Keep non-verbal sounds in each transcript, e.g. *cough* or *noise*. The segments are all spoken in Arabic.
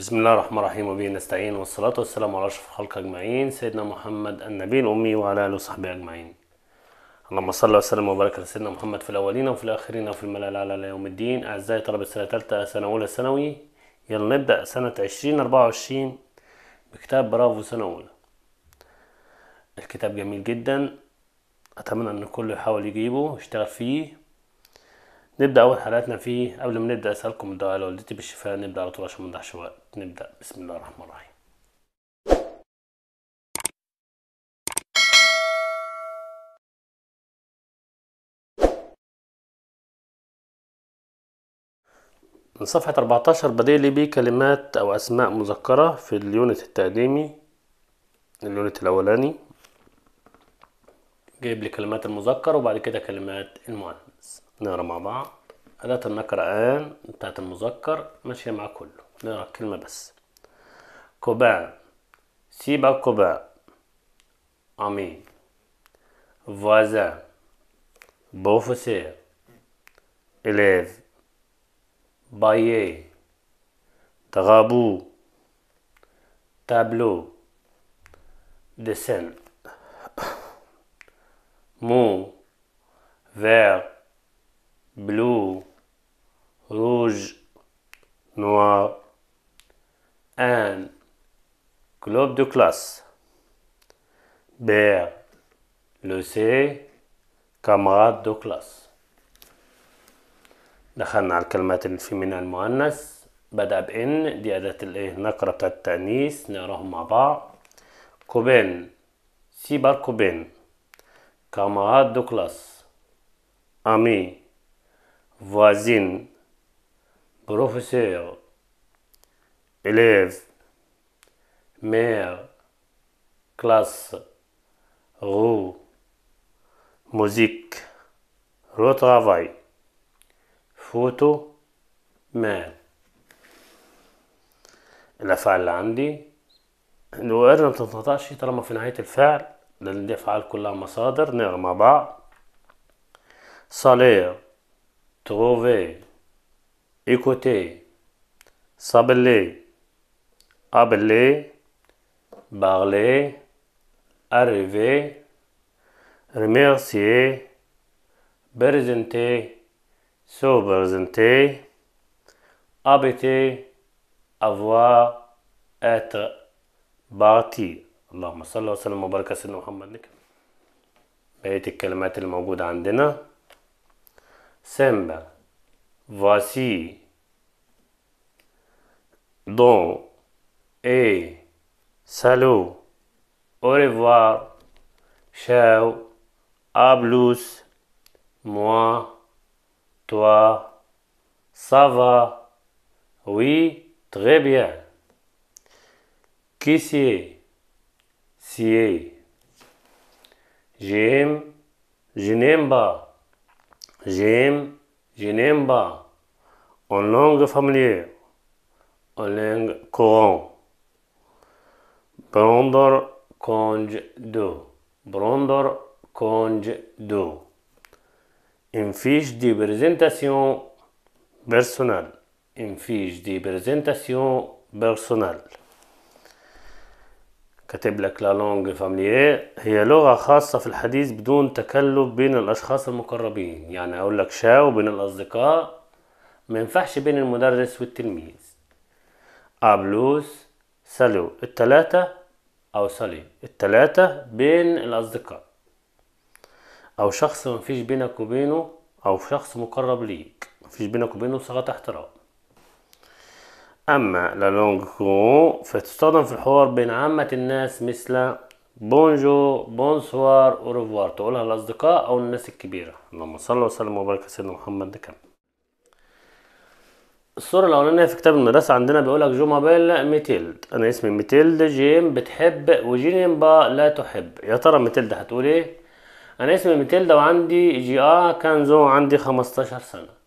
بسم الله الرحمن الرحيم وبه نستعين والصلاة والسلام على أشرف الخلق أجمعين سيدنا محمد النبي الأمي وعلى آله وصحبه أجمعين اللهم صل وسلم وبارك على سيدنا محمد في الأولين وفي الآخرين وفي الأعلى على يوم الدين أعزائي طلبة السنة الثالثة سنة أولى ثانوي يلا نبدأ سنة 2024 بكتاب برافو سنة أولى الكتاب جميل جدا أتمنى أن الكل يحاول يجيبه ويشتغل فيه نبدا اول حلقتنا فيه قبل ما نبدا اسالكم الدعاء لوالدتي بالشفاء نبدا على طول عشان ما نضيعش وقت نبدا بسم الله الرحمن الرحيم من صفحة 14 بدأ لي بيه كلمات أو أسماء مذكرة في اليونت التقديمي اليونت الأولاني جايب لي كلمات المذكر وبعد كده كلمات المؤنث نقرا مع بعض أداة النكرة آن بتاعت المذكر ماشية مع كله نقرا كلمة بس كوباء سيبا كوباء أمي فوازا بوفوسير إليف بايي تغابو تابلو دسن مو فير blue روج نوار ان كلوب دو كلاس بير لو سي كامراد دو كلاس دخلنا على الكلمات في من المؤنث بدأ بإن دي أداة الإيه نقرة بتاعت التأنيث نقراهم مع بعض كوبين سيبر كوبين كامراد دو كلاس امي voisine, professeur, élève, mère, classe, roue, musique, retravail, photo, مال الأفعال اللي عندي نقدر ما تنقطعش طالما في نهاية الفعل لأن دي أفعال كلها مصادر نقرا مع بعض صالير trouver, écouter, s'appeler, appeler, parler, arriver, remercier, présenter, se présenter, habiter, avoir, être, parti. اللهم صل وسلم وبارك على سيدنا محمد بقية الكلمات الموجودة عندنا Semba. Voici. Don. Et. Salut. Au revoir. Ciao. À Moi. Toi. Ça va. Oui, très bien. Qui c'est? Si. J'aime. Je n'aime pas. J'aime, n'aime pas, en langue familière, en langue courante. Brandor conge do, Brandor conge do. Une fiche de présentation personnelle, une fiche de présentation personnelle. كاتب لك لا لونج فاميليير هي لغة خاصة في الحديث بدون تكلف بين الأشخاص المقربين يعني أقول لك شاو بين الأصدقاء ما ينفعش بين المدرس والتلميذ أبلوس آه، سالو التلاتة أو سالي التلاتة بين الأصدقاء أو شخص ما فيش بينك وبينه أو شخص مقرب ليك ما فيش بينك وبينه صغة احترام أما لا لونغ كون فتستخدم في الحوار بين عامة الناس مثل بونجو بونسوار وروفوار تقولها الأصدقاء أو الناس الكبيرة اللهم صل وسلم وبارك على سيدنا محمد كم الصورة الأولانية في كتاب المدرسة عندنا بيقولك جو مابيل ميتيلد أنا اسمي ميتيلد جيم بتحب با لا تحب يا ترى ميتيلد هتقول إيه؟ أنا اسمي ميتيلدا وعندي جي آه كان زو عندي خمستاشر سنة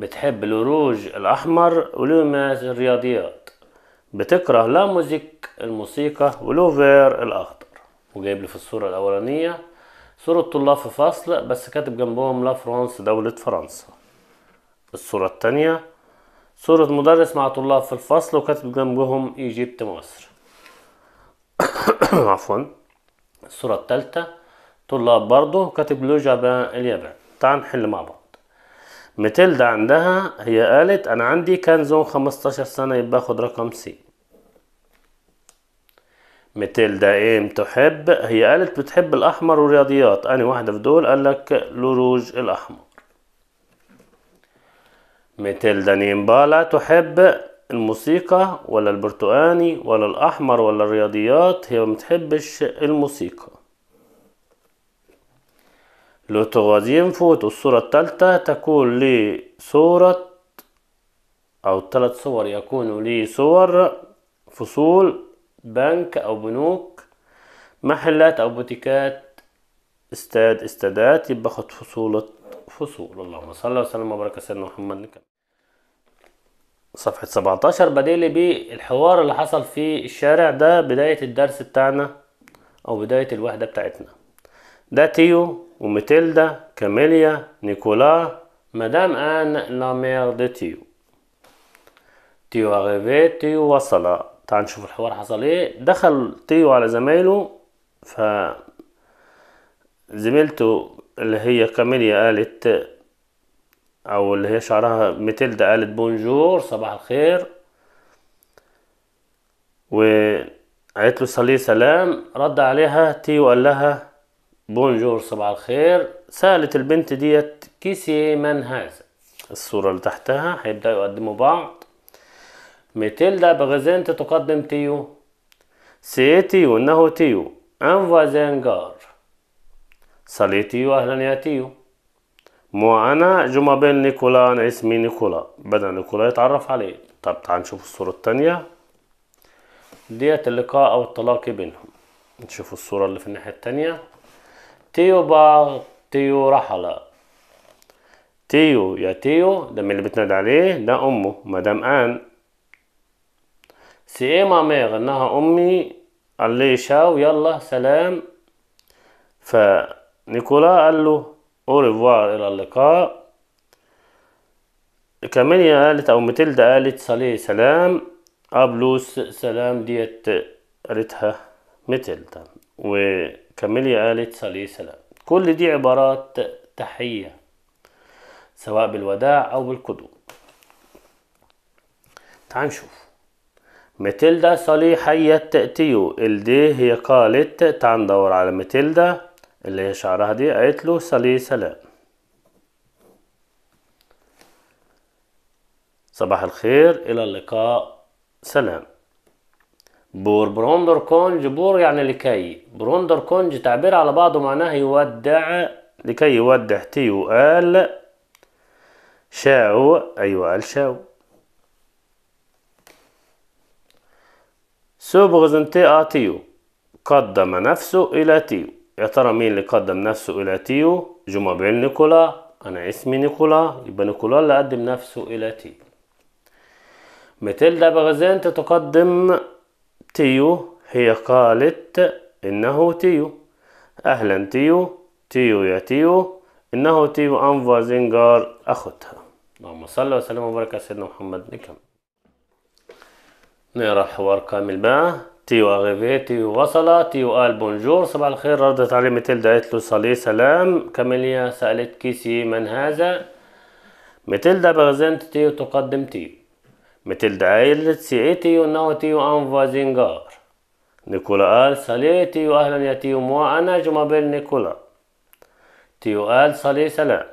بتحب الوروج الأحمر ولوماس الرياضيات بتكره لا موزيك الموسيقى ولوفير الأخضر وجايب لي في الصورة الأولانية صورة طلاب في فصل بس كاتب جنبهم لا فرنسا دولة فرنسا الصورة التانية صورة مدرس مع طلاب في الفصل وكاتب جنبهم إيجيبت مصر *coughs* عفوا الصورة التالتة طلاب برضه كاتب لو جابان اليابان تعال نحل مع بعض ميتيلدا عندها هي قالت انا عندي زون 15 سنة يبقى اخد رقم سي ميتيلدا ايم تحب هي قالت بتحب الاحمر والرياضيات انا واحدة في دول قالك لوروج الاحمر ماتيلدا نيمبالا تحب الموسيقى ولا البرتقاني ولا الاحمر ولا الرياضيات هي بتحبش الموسيقى لو توازيم فوت الصورة الثالثة تكون لصورة أو ثلاث صور يكون لصور فصول بنك أو بنوك محلات أو بوتيكات استاد استادات يبقى خد فصولة فصول اللهم صل وسلم وبارك على سيدنا محمد صفحة 17 بديلي بالحوار اللي حصل في الشارع ده بداية الدرس بتاعنا أو بداية الوحدة بتاعتنا ده تيو وميتيلدا كاميليا نيكولا مدام آن لا مير دي تيو تيو أغيفي تيو وصل تعال نشوف الحوار حصل ايه دخل تيو على زمايله ف زميلته اللي هي كاميليا قالت او اللي هي شعرها ميتيلدا قالت بونجور صباح الخير وقالت له صلي سلام رد عليها تيو قال لها بونجور صباح الخير سألت البنت ديت كيسي من هذا الصورة اللي تحتها هيبدأوا يقدموا بعض ميتيلدا بغزنت تقدم تيو سي تيو إنه تيو أنفا زنجار صلي تيو أهلا يا تيو مو أنا بين نيكولا أنا اسمي نيكولا بدأ نيكولا يتعرف عليه طب تعال نشوف الصورة التانية ديت اللقاء أو التلاقي بينهم نشوف الصورة اللي في الناحية التانية تيو بار تيو رحل تيو يا تيو ده من اللي بتنادى عليه ده أمه مدام آن سي إيه ما مير إنها أمي قال لي شاو يلا سلام فنيكولا قال له أو ريفوار إلى اللقاء كمان قالت أو متلدا قالت صلي سلام قبلوس سلام ديت قالتها متلدا و كملي آلة صلي سلام كل دي عبارات تحية سواء بالوداع أو بالقدوم تعال نشوف ماتيلدا صلي حية تأتيو الدي هي قالت تعال ندور على ماتيلدا اللي هي شعرها دي قالت له صلي سلام صباح الخير إلى اللقاء سلام بور بروندر كونج بور يعني لكي بروندر كونج تعبير على بعضه معناه يودع لكي يودع تي وآل شاو أيوة قال شاو سبغزن تي آتيو قدم نفسه إلى تيو يا ترى مين اللي قدم نفسه إلى تيو جومابيل نيكولا أنا اسمي نيكولا يبقى نيكولا اللي قدم نفسه إلى تيو متل ده بغزين تتقدم تيو هي قالت إنه تيو أهلا تيو تيو يا تيو إنه تيو أنفا زنجار أختها اللهم صل وسلم وبارك على سيدنا محمد نكم نقرا حوار كامل بقى تيو أغيفي تيو وصل تيو قال بونجور صباح الخير ردت عليه متلدا قالت له صلي سلام كاميليا سألت كيسي من هذا متلدا بغزنت تيو تقدم تيو مثل دعايل سيئتي نوتي أنفا زنجار نيكولا آل صليتي أهلا يا تيو مو أنا جما بين نيكولا تيو قال صلي سلام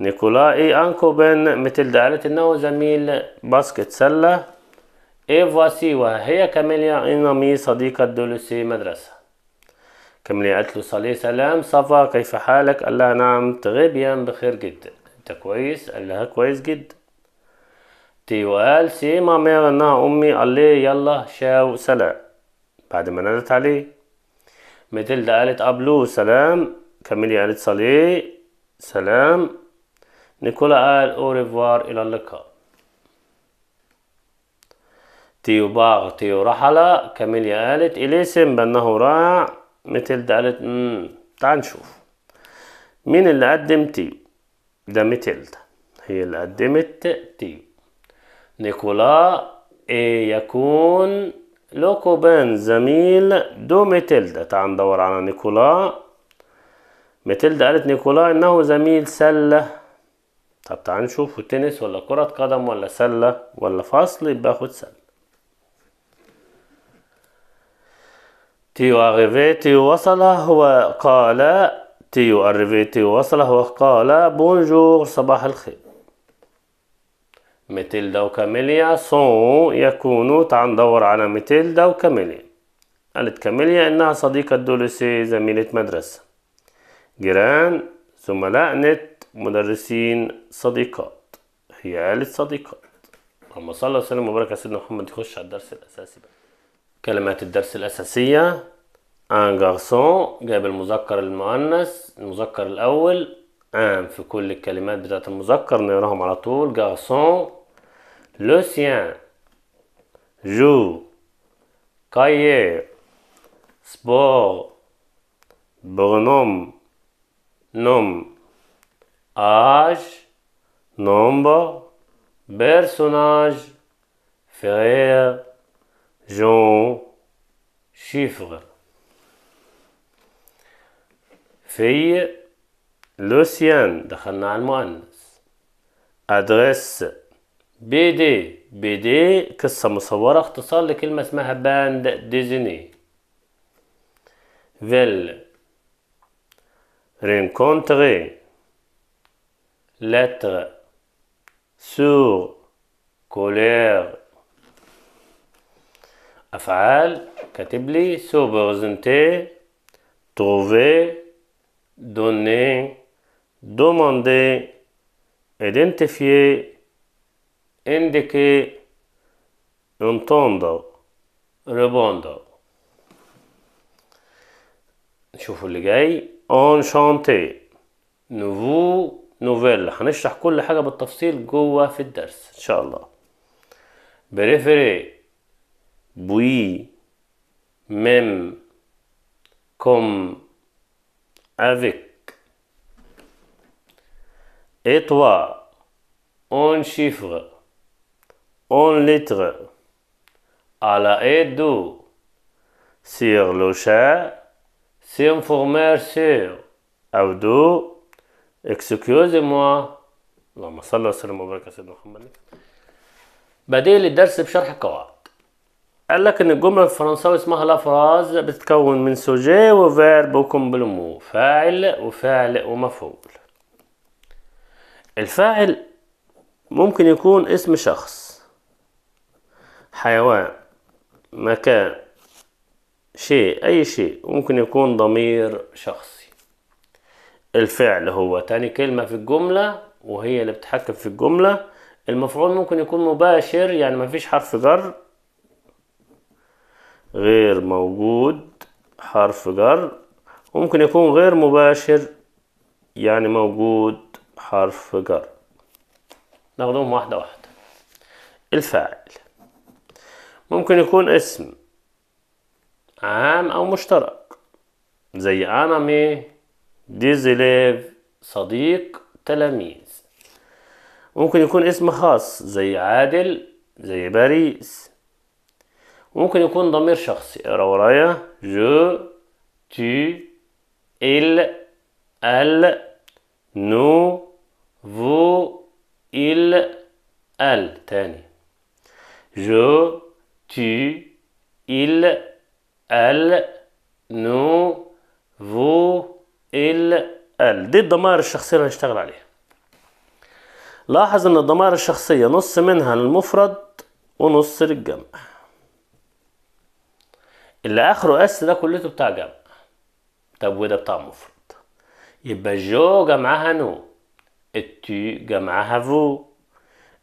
نيكولا إي أنكو بين مثل دعالة إنه زميل باسكت سلة اي فاسي هي كاميليا إنامي صديقة دولوسي مدرسة كاميليا قالت له صلي سلام صفا كيف حالك قال لها نعم تغيب بخير جدا انت كويس قال لها كويس جدا تي وقال سيما ما غناها أمي قال لي يلا شاو سلام بعد ما نادت عليه ده قالت أبلو سلام كاميليا قالت صلي سلام نيكولا قال أو ريفوار إلى اللقاء تيو باغ تيو رحلة كاميليا قالت إليسم بأنه راع متلدا قالت تعال نشوف مين اللي قدم تيو ده متلدا هي اللي قدمت تيو نيكولا اي يكون لوكوبان زميل دو ميتيلدا تعال ندور على نيكولا ميتيلدا قالت نيكولا انه زميل سلة طب تعال نشوف تنس ولا كرة قدم ولا سلة ولا فصل يبقى اخد سلة تيو أغيفي تيو وصل وقال تيو أريفي تيو وصل وقال بونجور صباح الخير ميتيلدا وكاميليا سون يكون تعال ندور على ميتيلدا وكاميليا قالت كاميليا إنها صديقة دولوسي زميلة مدرسة جيران زملاء نت مدرسين صديقات هي قالت صديقات اللهم صل وسلم وبارك على سيدنا محمد يخش على الدرس الأساسي بقى كلمات الدرس الأساسية ان جارسون جاب المذكر المؤنث المذكر الأول ان في كل الكلمات بتاعة المذكر نقراهم على طول جارسون le sien, jour, cahier, sport, bonhomme, nom, âge, nombre, personnage, frère, Jean, chiffre. Fille, le sien, adresse, بي دي بي دي قصة مصورة اختصار لكلمة اسمها باند ديزني فيل رينكونتري لتر سور كولير أفعال كاتب لي سو تروفي دوني دوماندي identifier un tondo répondre نشوفوا اللي جاي شانتي نوفو نوفيل هنشرح كل حاجة بالتفصيل جوه في الدرس إن شاء الله بريفري بوي ميم كوم افيك اي توا اون شيفر en litre à la aide d'eau. Sur le chat, s'informer sur Abdou. Excusez-moi. اللهم صل وسلم وبارك على سيدنا محمد. بديل الدرس بشرح قواعد قال لك ان الجمله الفرنساوي اسمها لافراز بتتكون من سوجي وفيرب وكومبلومو فاعل وفاعل ومفعول الفاعل ممكن يكون اسم شخص حيوان مكان شيء أي شيء ممكن يكون ضمير شخصي الفعل هو تاني كلمة في الجملة وهي اللي بتحكم في الجملة المفعول ممكن يكون مباشر يعني مفيش حرف جر غير موجود حرف جر وممكن يكون غير مباشر يعني موجود حرف جر ناخدهم واحدة واحدة الفاعل ممكن يكون اسم عام أو مشترك زي مي ديزليف صديق تلاميذ ممكن يكون اسم خاص زي عادل زي باريس ممكن يكون ضمير شخصي اقرا ورايا جو tu il elle nous vous il elle تاني جو tu, il, elle, nous, vous, il, elle دي الضمائر الشخصية اللي هنشتغل عليها لاحظ ان الضمائر الشخصية نص منها للمفرد ونص للجمع اللي اخره اس ده كلته بتاع جمع طب وده بتاع مفرد يبقى جو جمعها نو التو جمعها فو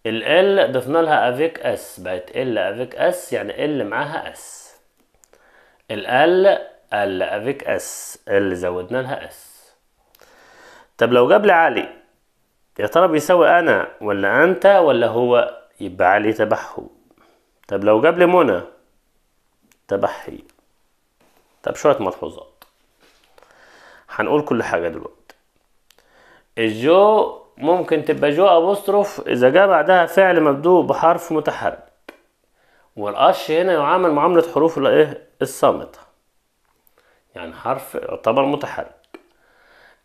ال ضفنا لها افيك اس بقت يعني ال افيك اس يعني ال معاها اس ال ال افيك اس ال زودنا لها اس طب لو جاب لي علي يا ترى بيساوي انا ولا انت ولا هو يبقى علي تبعه طب لو جاب لي منى تبعي طب شويه ملحوظات هنقول كل حاجه دلوقتي الجو ممكن تبقى جو أبوستروف إذا جاء بعدها فعل مبدوء بحرف متحرك والاش هنا يعامل معاملة حروف الإيه الصامتة يعني حرف يعتبر متحرك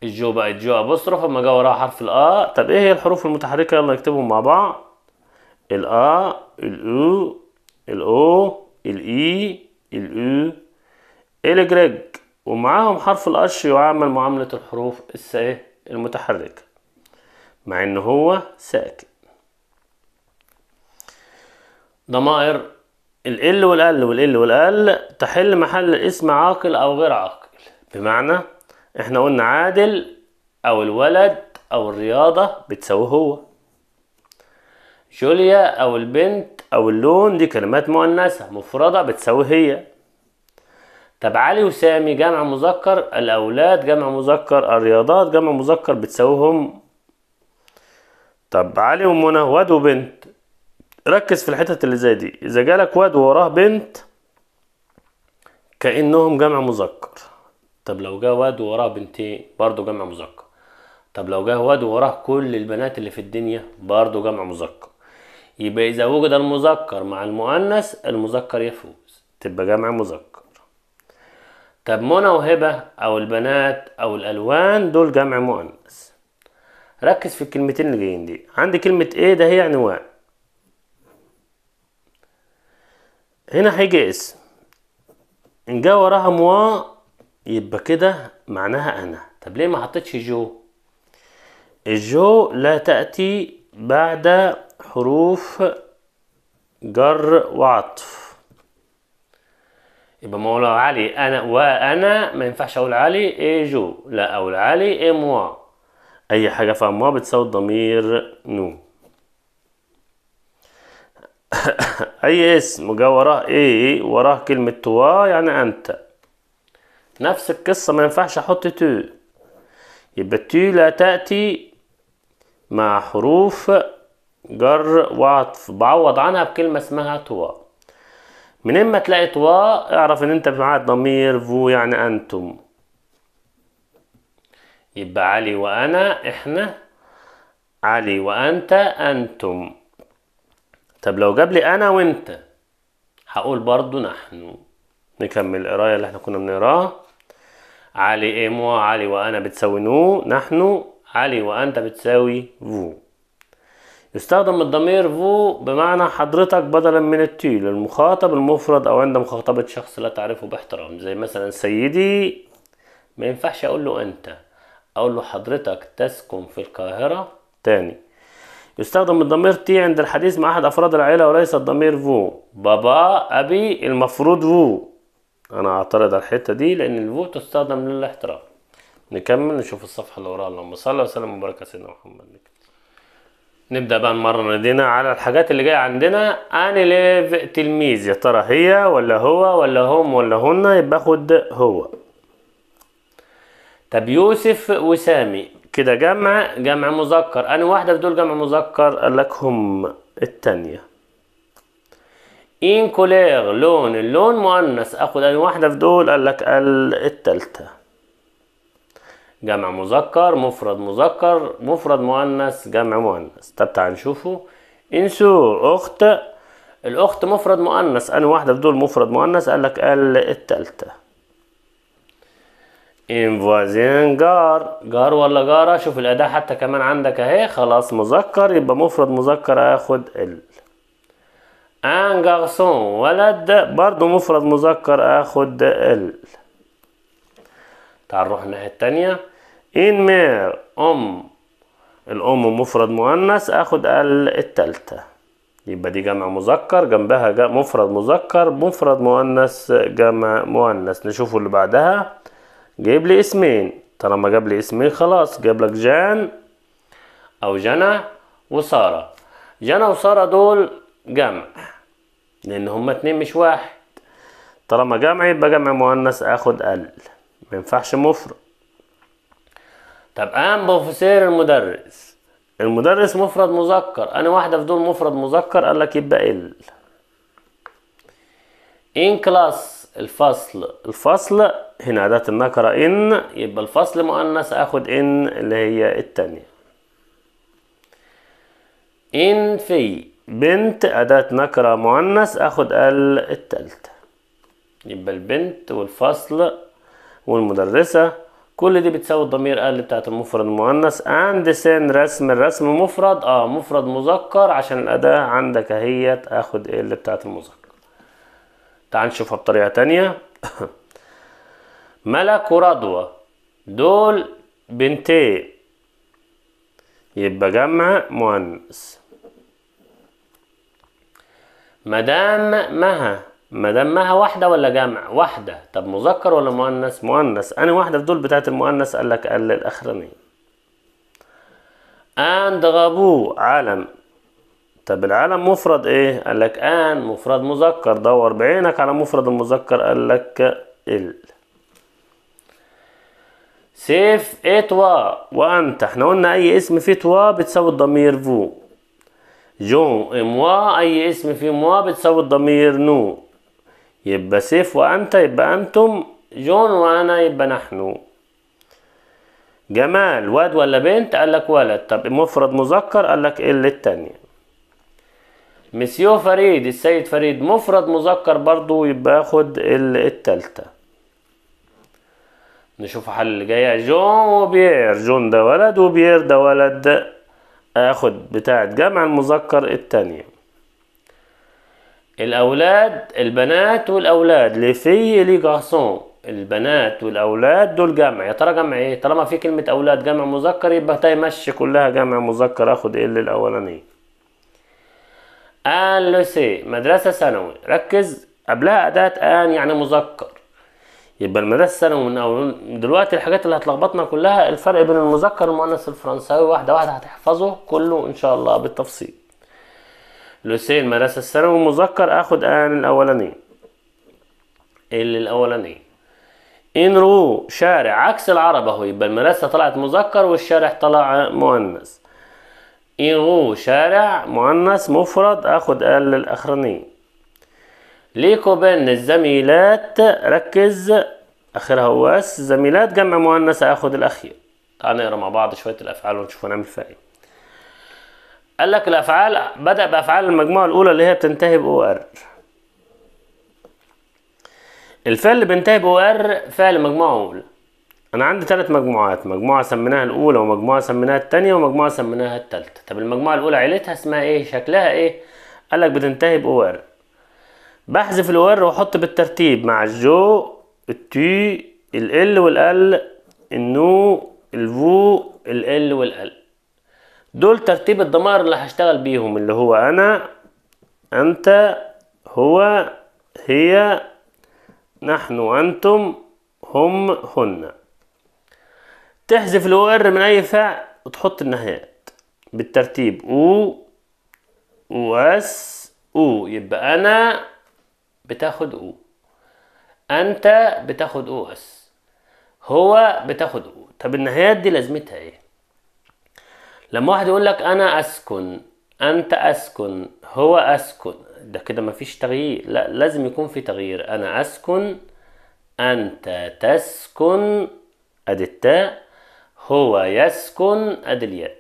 الجو بقت جو أبوستروف أما جاء وراها حرف الأ طب إيه هي الحروف المتحركة يلا نكتبهم مع بعض الأ الأو الأو الإي الأو الجريج ومعاهم حرف الاش يعامل معاملة الحروف الس إيه؟ المتحركة مع ان هو ساكن ضمائر ال والال والال والال تحل محل اسم عاقل او غير عاقل بمعنى احنا قلنا عادل او الولد او الرياضة بتساوي هو جوليا او البنت او اللون دي كلمات مؤنثة مفردة بتساوي هي طب علي وسامي جمع مذكر الاولاد جمع مذكر الرياضات جمع مذكر بتساوي هم طب علي ومنى واد وبنت ركز في الحتت اللي زي دي اذا جالك واد ووراه بنت كانهم جمع مذكر طب لو جه واد ووراه بنتين برضه جمع مذكر طب لو جه واد ووراه كل البنات اللي في الدنيا برضه جمع مذكر يبقى اذا وجد المذكر مع المؤنث المذكر يفوز تبقى جمع مذكر طب منى وهبه او البنات او الالوان دول جمع مؤنث ركز في الكلمتين اللي جايين دي عندي كلمة ايه ده هي عنوان هنا هيجي اسم ان جا وراها موا يبقى كده معناها انا طب ليه ما حطيتش جو الجو لا تأتي بعد حروف جر وعطف يبقى ما لو علي انا وانا ما ينفعش اقول علي ايه جو لا اقول علي ايه موا أي حاجة فاهمها بتساوي الضمير نو *coughs* أي اسم جا وراه إيه وراه كلمة توا يعني أنت نفس القصة ما ينفعش أحط تو يبقى تو لا تأتي مع حروف جر وعطف بعوض عنها بكلمة اسمها توا منين ما تلاقي توا اعرف ان انت معاك ضمير فو يعني انتم يبقى علي وأنا إحنا علي وأنت أنتم طب لو جاب لي أنا وأنت هقول برضو نحن نكمل القراية اللي احنا كنا بنقراها علي إموا إيه؟ علي وأنا بتساوي نو نحن علي وأنت بتساوي فو يستخدم الضمير فو بمعنى حضرتك بدلا من التي للمخاطب المفرد او عند مخاطبة شخص لا تعرفه باحترام زي مثلا سيدي ما ينفعش اقول له انت اقول له حضرتك تسكن في القاهرة تاني يستخدم الضمير تي عند الحديث مع احد افراد العائلة وليس الضمير فو بابا ابي المفروض فو انا اعترض على الحتة دي لان الفو تستخدم للاحترام نكمل نشوف الصفحة اللي وراها اللهم صل وسلم وبارك على سيدنا محمد نبدأ بقى نمرن ايدينا على الحاجات اللي جاية عندنا أنا ليف تلميذ يا ترى هي ولا هو ولا هم ولا هن يبقى خد هو طب يوسف وسامي كده جمع جمع مذكر انا واحده في دول جمع مذكر قال لك هم التانية ان كولير لون اللون مؤنث اخد انا واحده في دول قال لك التالتة جمع مذكر مفرد مذكر مفرد مؤنث جمع مؤنث طب تعال نشوفه انسور اخت الاخت مفرد مؤنث انا واحده في دول مفرد مؤنث قال لك التالتة انفوازين جار جار ولا جارة شوف الأداة حتى كمان عندك أهي خلاص مذكر يبقى مفرد مذكر آخد ال ان جارسون ولد برضو مفرد مذكر آخد ال تعال نروح الناحية التانية ان مير أم الأم مفرد مؤنث آخد ال التالتة يبقى دي جمع مذكر جنبها مفرد مذكر مفرد مؤنث جمع مؤنث نشوفه اللي بعدها جايب لي اسمين طالما جاب لي اسمين خلاص جاب لك جان او جنى وساره جنى وساره دول جمع لان هما اتنين مش واحد طالما جمع يبقى جمع مؤنث اخد ال مينفعش مفرد طب قام بوفيسير المدرس المدرس مفرد مذكر انا واحده في دول مفرد مذكر قال لك يبقى ال ان كلاس الفصل الفصل هنا أداة النكرة إن يبقى الفصل مؤنث آخد إن اللي هي التانية إن في بنت أداة نكرة مؤنث آخد ال التالتة يبقى البنت والفصل والمدرسة كل دي بتساوي الضمير ال بتاعت المفرد المؤنث أند سن رسم الرسم مفرد اه مفرد مذكر عشان الأداة عندك اهيت آخد ال بتاعت المذكر تعال نشوفها بطريقة تانية *coughs* ملك وردوة دول بنتين يبقى جمع مؤنث مدام مها مدام مها واحدة ولا جمع واحدة طب مذكر ولا مؤنث مؤنث أنا واحدة في دول بتاعت المؤنث قال لك قال الأخرانية أند غابو علم طب العالم مفرد ايه قال لك ان مفرد مذكر دور بعينك على مفرد المذكر قال لك ال سيف اتوا إيه وانت احنا قلنا اي اسم فيه توا بتساوي الضمير فو جون اموا اي اسم فيه موا بتساوي الضمير نو يبقى سيف وانت يبقى انتم جون وانا يبقى نحن جمال واد ولا بنت قال لك ولد طب مفرد مذكر قال لك ال التانية مسيو فريد السيد فريد مفرد مذكر برضو يبقى اخد التالتة نشوف حل اللي جاي جون وبيير جون ده ولد وبيير ده ولد اخد بتاعة جمع المذكر التانية الاولاد البنات والاولاد لي في لي جاسون البنات والاولاد دول جمع يا ترى جمع ايه طالما في كلمه اولاد جمع مذكر يبقى تمشي كلها جمع مذكر اخد إيه ال الاولانيه ان لوسي مدرسه ثانوي ركز قبلها اداه ان يعني مذكر يبقى المدرسه الثانوي من اول دلوقتي الحاجات اللي هتلخبطنا كلها الفرق بين المذكر والمؤنث الفرنساوي واحده واحده هتحفظه كله ان شاء الله بالتفصيل لوسي المدرسه الثانوي مذكر اخد ان الاولاني إيه اللي الاولاني ان رو شارع عكس العرب اهو يبقى المدرسه طلعت مذكر والشارع طلع مؤنث إيغو شارع مؤنث مفرد آخد ال الأخرانية ليكو بين الزميلات ركز آخرها هو أس زميلات جمع مؤنث آخد الأخير تعال نقرا مع بعض شوية الأفعال ونشوف هنعمل فيها إيه قال لك الأفعال بدأ بأفعال المجموعة الأولى اللي هي بتنتهي بـ آر الفعل اللي بينتهي بـ آر فعل مجموعة أولى انا عندي ثلاث مجموعات مجموعه سميناها الاولى ومجموعه سميناها الثانيه ومجموعه سميناها الثالثه طب المجموعه الاولى عيلتها اسمها ايه شكلها ايه قال لك بتنتهي باو بحذف الاو واحط بالترتيب مع الجو التي ال والال النو الفو ال والال دول ترتيب الضمائر اللي هشتغل بيهم اللي هو انا انت هو هي نحن انتم هم هن تحذف الأو ار من أي فعل وتحط النهايات بالترتيب أو واس أو يبقى أنا بتاخد أو أنت بتاخد أو أس هو بتاخد أو طب النهايات دي لازمتها إيه؟ لما واحد يقول لك أنا أسكن أنت أسكن هو أسكن ده كده مفيش تغيير لا لازم يكون في تغيير أنا أسكن أنت تسكن أدي التاء هو يسكن أدي الياء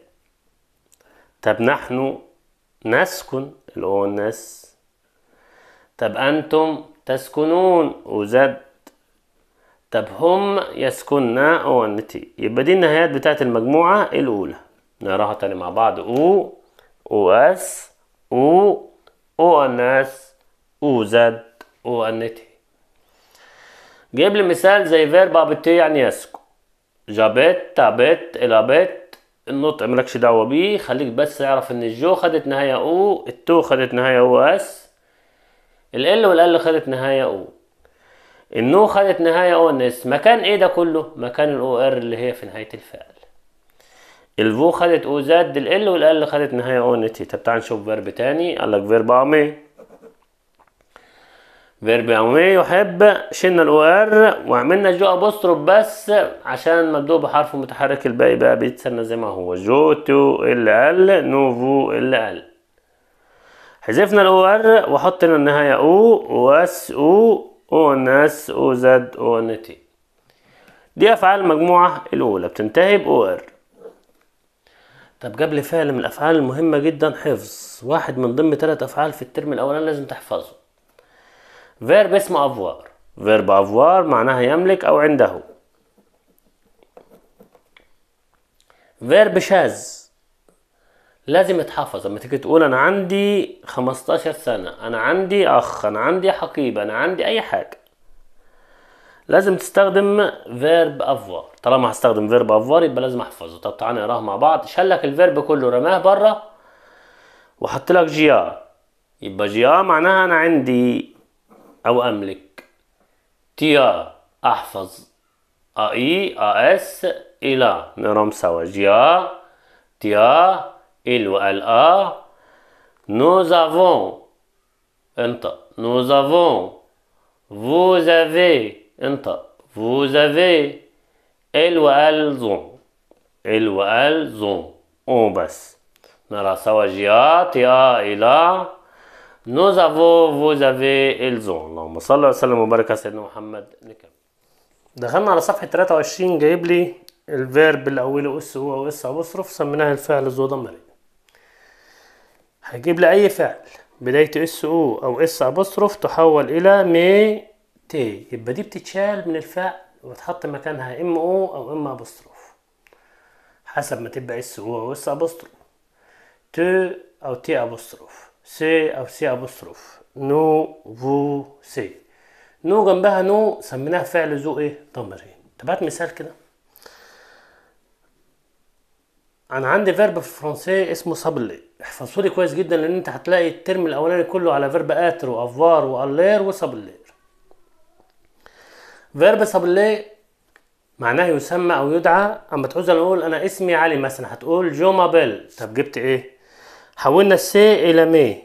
طب نحن نسكن الأونس طب أنتم تسكنون وزد طب هم يسكنن أونتي يبقى دي النهايات بتاعت المجموعة الأولى نقراها تاني مع بعض أو أو أس أو أو أنس أو زد أو أنتي جيب لي مثال زي فيرب أبتي يعني يسكن جابت تابت الابت النط عملكش دعوه بيه خليك بس اعرف ان الجو خدت نهايه او التو خدت نهايه او اس الال والال خدت نهايه او النو خدت نهايه او ان اس مكان ايه ده كله مكان الاو ار اللي هي في نهايه الفعل الفو خدت او زد الال والال خدت نهايه او نتي طب تعال نشوف فيرب تاني قالك فيرب اعمل فيرب يومي يحب شلنا الاو ار وعملنا جو ابوستروف بس عشان مبدوء بحرف متحرك الباقي بقى بيتسنى زي ما هو جو تو ال ال نوفو ال ال حذفنا الاو ار وحطنا النهايه او واس او او ناس او زد او ان تي دي افعال المجموعه الاولى بتنتهي باو ار طب جاب لي فعل من الافعال المهمه جدا حفظ واحد من ضمن ثلاث افعال في الترم الاولاني لازم تحفظه فيرب اسمه افوار فيرب افوار معناها يملك او عنده فيرب شاذ لازم يتحفظ لما تيجي تقول انا عندي 15 سنة انا عندي اخ انا عندي حقيبه انا عندي اي حاجة لازم تستخدم فيرب افوار طالما هستخدم فيرب افوار يبقى لازم احفظه طب تعالى نقراه مع بعض شلك الفيرب كله رماه بره وحط لك جي يبقى جي معناها انا عندي أو أملك تيا أحفظ أي أس إلى نرم سوا جيا تيا إل وال أ Nous avons أنت Nous avons Vous avez أنت Vous avez إل وال زون إل وال أو بس نرى سوا جيا تيا إلى Nous avons, vous avez, ils ont. اللهم صل وسلم وبارك على سيدنا محمد نكمل. دخلنا على صفحة 23 جايب لي الفيرب اللي أوله اس هو اس أبوستروف سميناه الفعل ذو ضمير. هجيب لي أي فعل بداية اس او أو اس أبوستروف تحول إلى مي تي يبقى دي بتتشال من الفعل وتحط مكانها ام او أو ام أبوستروف حسب ما تبقى اس او أو اس أبوستروف. تو أو تي أبوستروف. سي أو سي أبوستروف نو فو سي نو جنبها نو سميناها فعل ذو إيه ضميرين تبعت مثال كده أنا عندي فيرب في الفرنسي اسمه سابلي احفظه لي كويس جدا لأن أنت هتلاقي الترم الأولاني كله على فيرب آتر وأفار وألير وسابلير فيرب سابلي معناه يسمى أو يدعى أما تعوز أنا أقول أنا اسمي علي مثلا هتقول جو مابيل طب جبت إيه؟ حولنا السي الى مي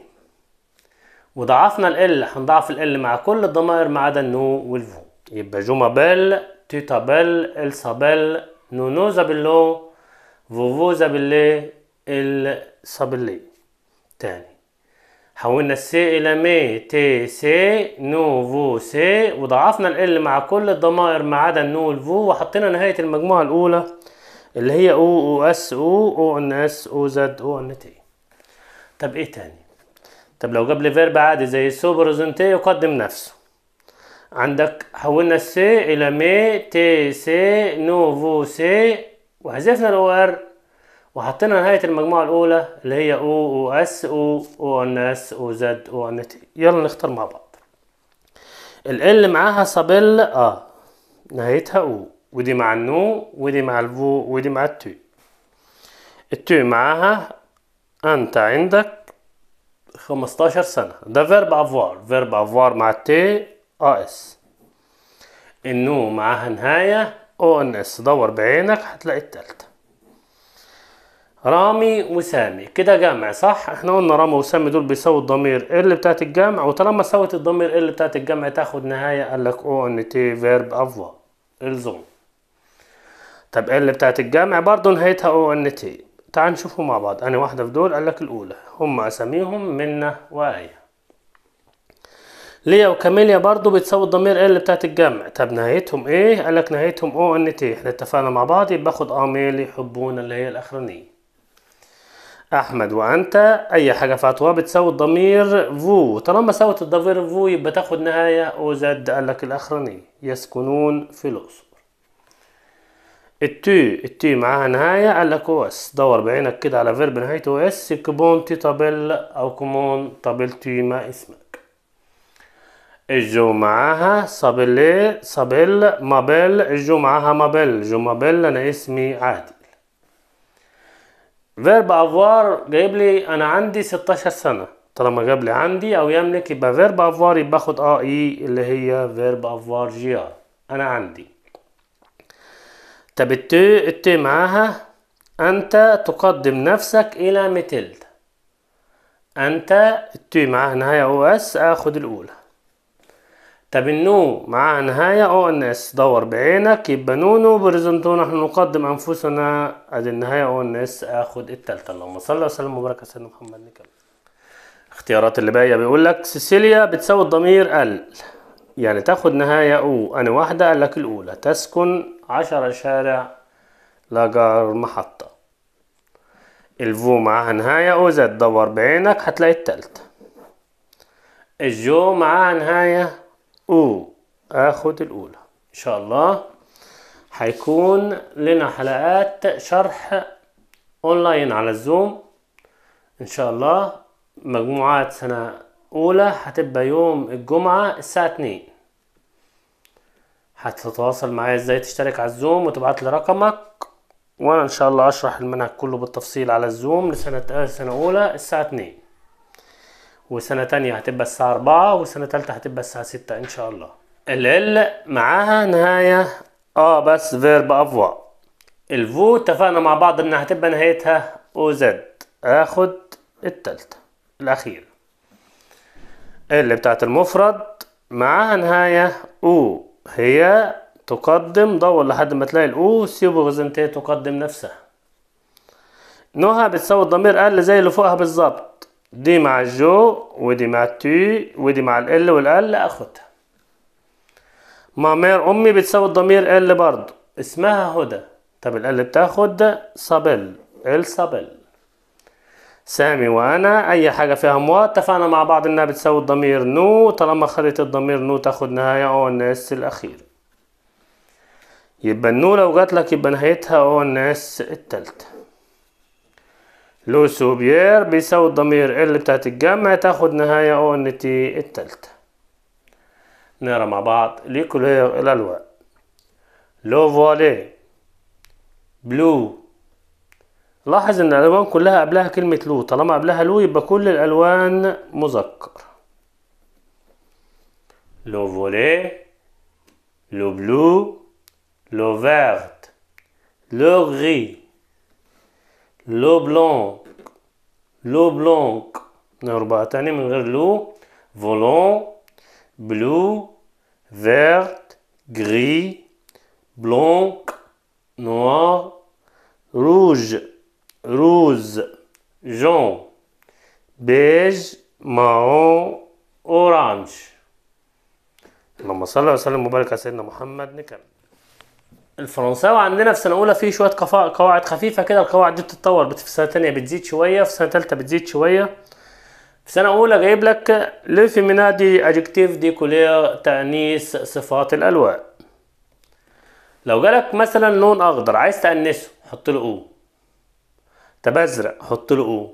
وضعفنا ال هنضعف ال مع كل الضمائر ما عدا النو والفو يبقى جوما بل تيتا بل نو نو زابيلو فو فو زابيلي ال سابيلي تاني حولنا السي الى مي تي سي نو فو سي وضعفنا ال مع كل الضمائر ما عدا النو والفو وحطينا نهاية المجموعة الاولى اللي هي او او اس او او ان اس او زد او ان تي طب ايه تاني طب لو جاب لي فيرب عادي زي السو بريزونتي يقدم نفسه عندك حولنا السي الى مي تي سي نوفو سي وحذفنا الاو ار وحطينا نهاية المجموعة الأولى اللي هي أو أو أس أو أو أن أس أو زد أو أن تي يلا نختار مع بعض ال معاها صابيل أ نهايتها أو ودي مع النو ودي مع الفو ودي مع التو التو معاها انت عندك 15 سنة ده فيرب افوار فيرب افوار مع تي اس إنه معاها نهاية او ان اس دور بعينك هتلاقي التالتة رامي وسامي كده جمع صح احنا قلنا رامي وسامي دول بيساووا الضمير ال بتاعت الجمع وطالما ساوت الضمير ال بتاعت الجمع تاخد نهاية قالك او ان تي فيرب افوار الزوم طب ال بتاعت الجمع برضه نهايتها او ان تي تعال نشوفهم مع بعض أنا واحدة في دول قال لك الأولى هم أساميهم منة وآية ليا وكاميليا برضو بتساوي الضمير ال بتاعت الجمع طب نهايتهم ايه قال لك نهايتهم او ان تي احنا اتفقنا مع بعض يبقى اخد اميل آه يحبون اللي هي الاخرانيه احمد وانت اي حاجه فاتوا بتساوي الضمير فو طالما سوت الضمير فو يبقى تاخد نهايه او زد قال لك الاخرانيه يسكنون في الاقصر التو التو معاها نهاية قال لك او اس دور بعينك كده على فيرب نهايته او اس كبون تي طابل او كمون طابل تي ما اسمك الجو معاها صابلي إيه؟ صابل مابل الجو معاها مابل جو مابل انا اسمي عادي فيرب افوار جايب لي انا عندي 16 سنة طالما جاب لي عندي او يملك يبقى فيرب افوار يبقى اخد اه اي اللي هي فيرب افوار جي انا عندي طب الت الت معاها أنت تقدم نفسك إلى ميتيلدا أنت الت معاها نهاية أو أس آخد الأولى طب النو معاها نهاية أو أن أس دور بعينك يبقى نونو بريزنتو نحن نقدم أنفسنا أدي النهاية أو أن أس آخد التالتة اللهم صل وسلم وبارك على سيدنا محمد نكمل اختيارات اللي باقية بيقول لك سيسيليا بتساوي الضمير ال يعني تاخد نهاية أو أنا واحدة قال لك الأولى تسكن عشرة شارع لجار محطة الفو معاها نهاية وزاد دور بعينك هتلاقي التالتة الجو معاها نهاية او اخد الاولى ان شاء الله هيكون لنا حلقات شرح اونلاين على الزوم ان شاء الله مجموعات سنة اولى هتبقى يوم الجمعة الساعة اتنين هتتواصل معايا ازاي تشترك على الزوم وتبعت لي رقمك وانا ان شاء الله اشرح المنهج كله بالتفصيل على الزوم لسنة آه، سنة اولى الساعة اتنين وسنة تانية هتبقى الساعة أربعة وسنة تالتة هتبقى الساعة ستة إن شاء الله ال معاها نهاية آه بس فيرب أفوا الفو اتفقنا مع بعض إنها هتبقى نهايتها أو زد آخد التالتة الأخيرة اللي بتاعت المفرد معاها نهاية أو هي تقدم دور لحد ما تلاقي الأو سيبوغزنت هي تقدم نفسها نوها بتساوي الضمير ال زي اللي فوقها بالظبط دي مع الجو ودي مع التي ودي مع ال والال اخدها معمار امي بتساوي الضمير ال برضه اسمها هدى طب ال بتاخد صابل ال صابل سامي وانا اي حاجه فيها مو اتفقنا مع بعض انها بتساوي الضمير نو طالما خدت الضمير نو تاخد نهايه او الناس الاخير يبقى النو لو جات لك يبقى نهايتها او الناس التالتة لو سوبيير بيساوي الضمير ال بتاعت الجمع تاخد نهايه او ان تي التالتة نقرا مع بعض ليكولير الالوان لو فوالي بلو لاحظ ان الالوان كلها قبلها كلمة لو طالما قبلها لو يبقى كل الالوان مذكر لو فولي لو بلو لو فيرت لو غري لو بلونك لو بلونك أربعة تاني من غير لو فولون بلو فيرت غري بلونك نوار روج روز جون بيج ماون اورانج اللهم صل وسلم وبارك على سيدنا محمد نكمل الفرنساوي عندنا في سنه اولى في شويه قواعد خفيفه كده القواعد دي بتتطور في سنه تانية بتزيد شويه في سنه تالتة بتزيد شويه في سنه اولى جايب لك لو فيمينا دي ادجكتيف دي كولير تانيس صفات الالوان لو جالك مثلا لون اخضر عايز تانسه حط له او طب ازرق حط له او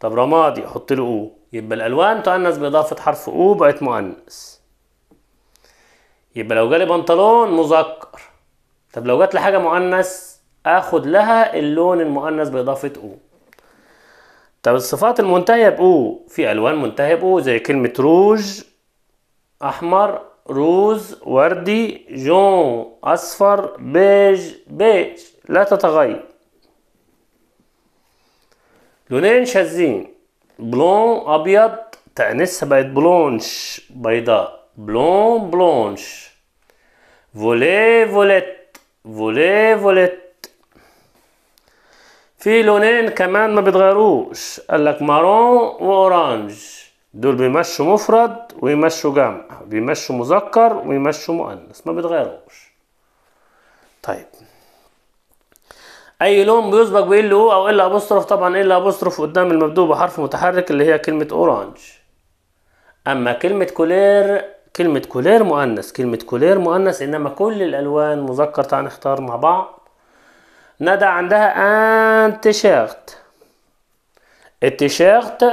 طب رمادي حط له او يبقى الالوان تؤنث باضافه حرف او بقت مؤنث يبقى لو جالي بنطلون مذكر طب لو جات لي حاجه مؤنث اخد لها اللون المؤنث باضافه او طب الصفات المنتهيه بأو في ألوان منتهيه بأو زي كلمة روج أحمر روز وردي جون أصفر بيج بيج لا تتغير لونين شاذين بلون ابيض تعنسها بقت بلونش بيضاء بلون بلونش فولي فوليت فولي فوليت في لونين كمان ما بيتغيروش قالك مارون واورانج دول بيمشوا مفرد ويمشوا جمع بيمشوا مذكر ويمشوا مؤنث ما بيتغيروش طيب اي لون بيسبق بايه اللي او الا ابوستروف طبعا الا ابوستروف قدام المبدوء بحرف متحرك اللي هي كلمه اورانج اما كلمه كولير كلمه كولير مؤنث كلمه كولير مؤنث انما كل الالوان مذكر تعال نختار مع بعض ندى عندها ان تيشيرت التيشيرت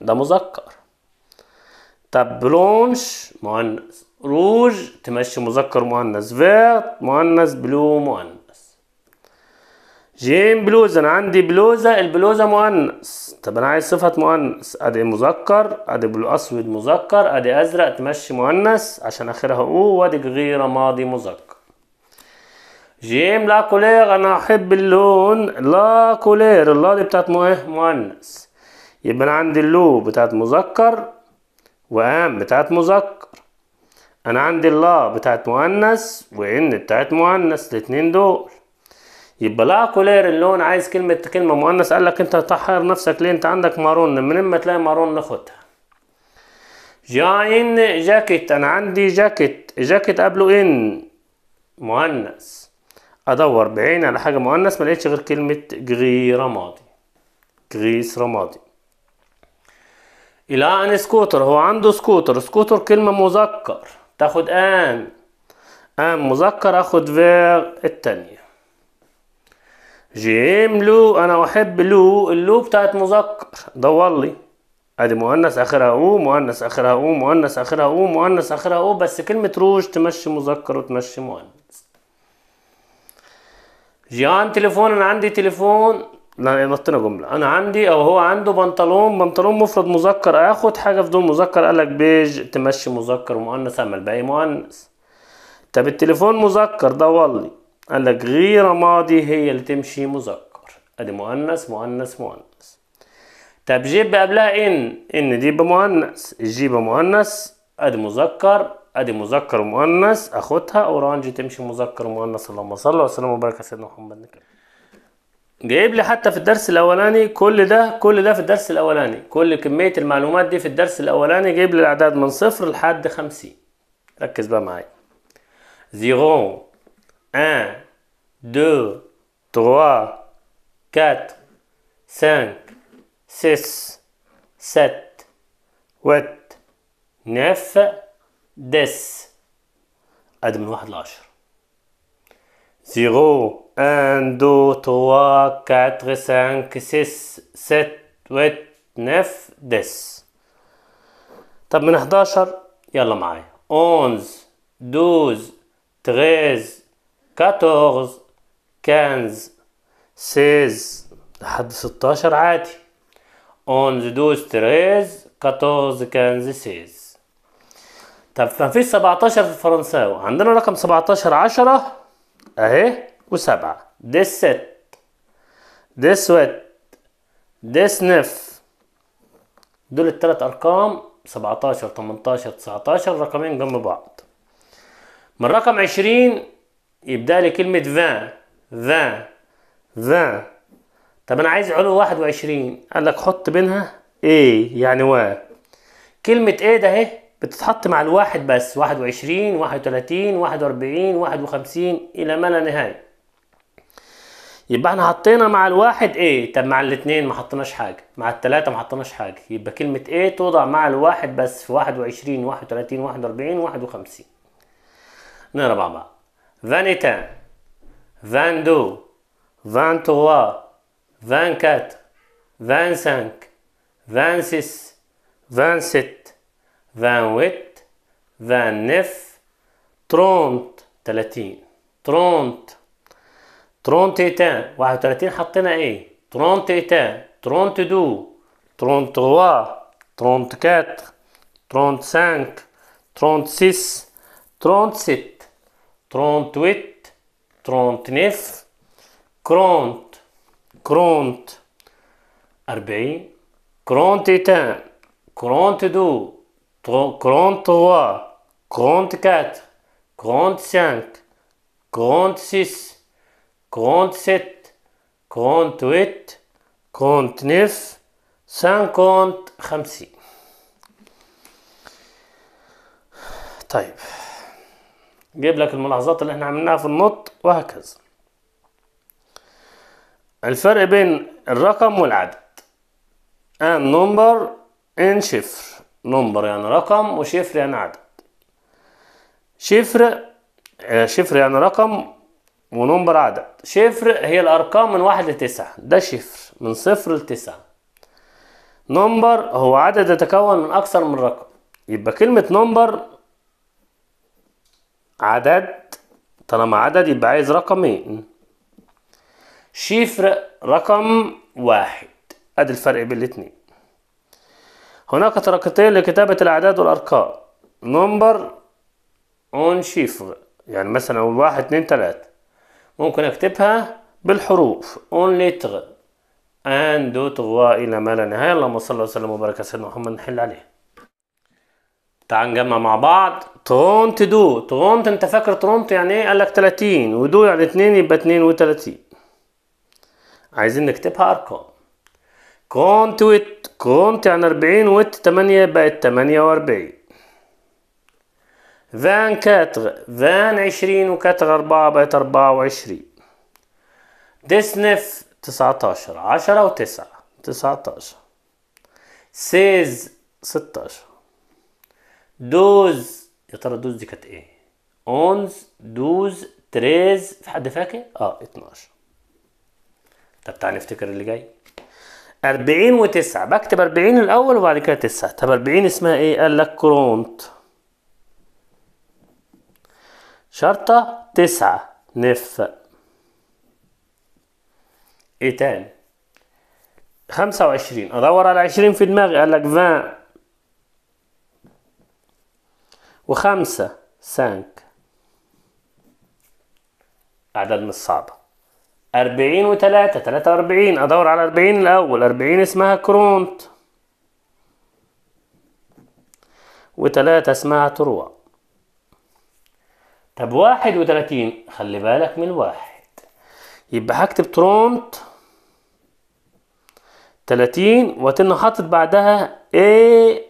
ده مذكر طب بلونش مؤنث روج تمشي مذكر مؤنث فيرت مؤنث بلو مؤنث جيم بلوز انا عندي بلوزه البلوزه مؤنث طب انا عايز صفه مؤنث ادي مذكر ادي اسود مذكر ادي ازرق تمشي مؤنث عشان اخرها او وادي غير ماضي مذكر جيم لا كولير انا احب اللون لا كولير الله دي بتاعت إيه؟ مؤنث يبقى انا عندي اللو بتاعت مذكر وام بتاعت مذكر انا عندي الله بتاعت مؤنث وان بتاعت مؤنث الاتنين دول يبقى لا كولير اللون عايز كلمة كلمة مؤنث قال لك انت تحير نفسك ليه انت عندك مارون من اما تلاقي مارون ناخدها جاين جاكيت انا عندي جاكيت جاكيت قبله ان مؤنث ادور بعيني على حاجة مؤنث ما لقيتش غير كلمة جري رمادي جريس رمادي الى ان سكوتر هو عنده سكوتر سكوتر كلمة مذكر تاخد ان ان مذكر اخد فير التانية جيم لو انا احب لو اللو بتاعت مذكر دور لي ادي مؤنث اخرها او مؤنث اخرها او مؤنث اخرها او مؤنث اخرها او بس كلمه روج تمشي مذكر وتمشي مؤنث جيان تليفون انا عندي تليفون لا إيه، نطينا جملة أنا عندي أو هو عنده بنطلون بنطلون مفرد مذكر آخد حاجة في دون مذكر قالك بيج تمشي مذكر ومؤنث أعمل باقي مؤنث طب التليفون مذكر ده لي قال لك غير ماضي هي اللي تمشي مذكر ادي مؤنث مؤنث مؤنث طب جيب قبلها ان ان دي بمؤنث جيب مؤنث ادي مذكر ادي مذكر مؤنث اخدها اورانج تمشي مذكر مؤنث اللهم صل وسلم وبارك على سيدنا محمد نكرم. جايب لي حتى في الدرس الاولاني كل ده كل ده في الدرس الاولاني كل كميه المعلومات دي في الدرس الاولاني جايب لي الاعداد من صفر لحد خمسين ركز بقى معايا زيرو 1, 2, 3, 4, 5, 6, 7, 8, 9, 10 قد من واحد لعشرة زيرو ان دو 3 4 5 سيس 7 8 9 10 طب من حداشر يلا معايا اونز دوز تريز 14 15 16 لحد 16 عادي 11 12 13 14 15 16 طب ما فيش 17 في الفرنساوي عندنا رقم 17 10 اهي و7 ديس دي ديس دي ديس نف دول التلات ارقام 17 18 19 رقمين جنب بعض من رقم 20 يبدا لي كلمه فان فان فان طب انا عايز علو وعشرين قال لك حط بينها ايه يعني وا كلمه ايه ده اهي بتتحط مع الواحد بس واحد واربعين واحد وخمسين الى ما لا نهايه يبقى احنا حطينا مع الواحد ايه طب مع الاثنين ما حطيناش حاجه مع الثلاثه ما حطيناش حاجه يبقى كلمه ايه توضع مع الواحد بس في 21 31 41 51 نقرا مع بعض 21 22 23 24 25 26 27 28 29 30 30 30 31 31 حطينا ايه 31 32 33 34 35 36 37 38 39 كرونت كرونت 40 كرونت 1 كرونت 2 كرونت 3 كرونت 4 كرونت 5 كرونت 6 كرونت 7 كرونت 8 كرونت 9 50 50 طيب جيب لك الملاحظات اللي احنا عملناها في النط وهكذا الفرق بين الرقم والعدد ان نمبر ان شفر نمبر يعني رقم وشفر يعني عدد شفر آه، شفر يعني رقم ونمبر عدد شفر هي الأرقام من واحد لتسعة ده شفر من صفر لتسعة نمبر هو عدد يتكون من أكثر من رقم يبقى كلمة نمبر عدد طالما عدد يبقى عايز رقمين شيفر رقم واحد ادي الفرق بين الاتنين هناك طريقتين لكتابة الأعداد والأرقام نمبر اون شيفر يعني مثلا واحد اتنين تلاتة ممكن أكتبها بالحروف اون لتر ان دو تغوا إلى ما لا نهاية اللهم صل وسلم وبارك على سيدنا محمد نحل عليه تعال نجمع مع بعض ترونت دو ترونت انت فاكر ترونت يعني ايه قال لك 30 ودو يعني 2 يبقى 32 عايزين نكتبها ارقام كونت ويت كونت يعني 40 ويت 8 بقت 48 فان كاتغ فان 20 وكاتغ 4 بقت 24 ديسنف 19 10 و9 19 سيز 16 دوز يا ترى دوز دي كانت ايه اونز دوز تريز في حد فاكر اه 12 طب تعالى نفتكر اللي جاي 40 و9 بكتب 40 الاول وبعد كده 9 طب 40 اسمها ايه قال لك كرونت شرطه 9 نف ايه تاني 25 ادور على 20 في دماغي قال لك 20 وخمسة سانك أعداد مش صعبة أربعين وتلاتة تلاتة وأربعين أدور على أربعين الأول أربعين اسمها كرونت وتلاتة اسمها تروى طب واحد وتلاتين خلي بالك من واحد يبقى هكتب ترونت تلاتين وتن حاطط بعدها ايه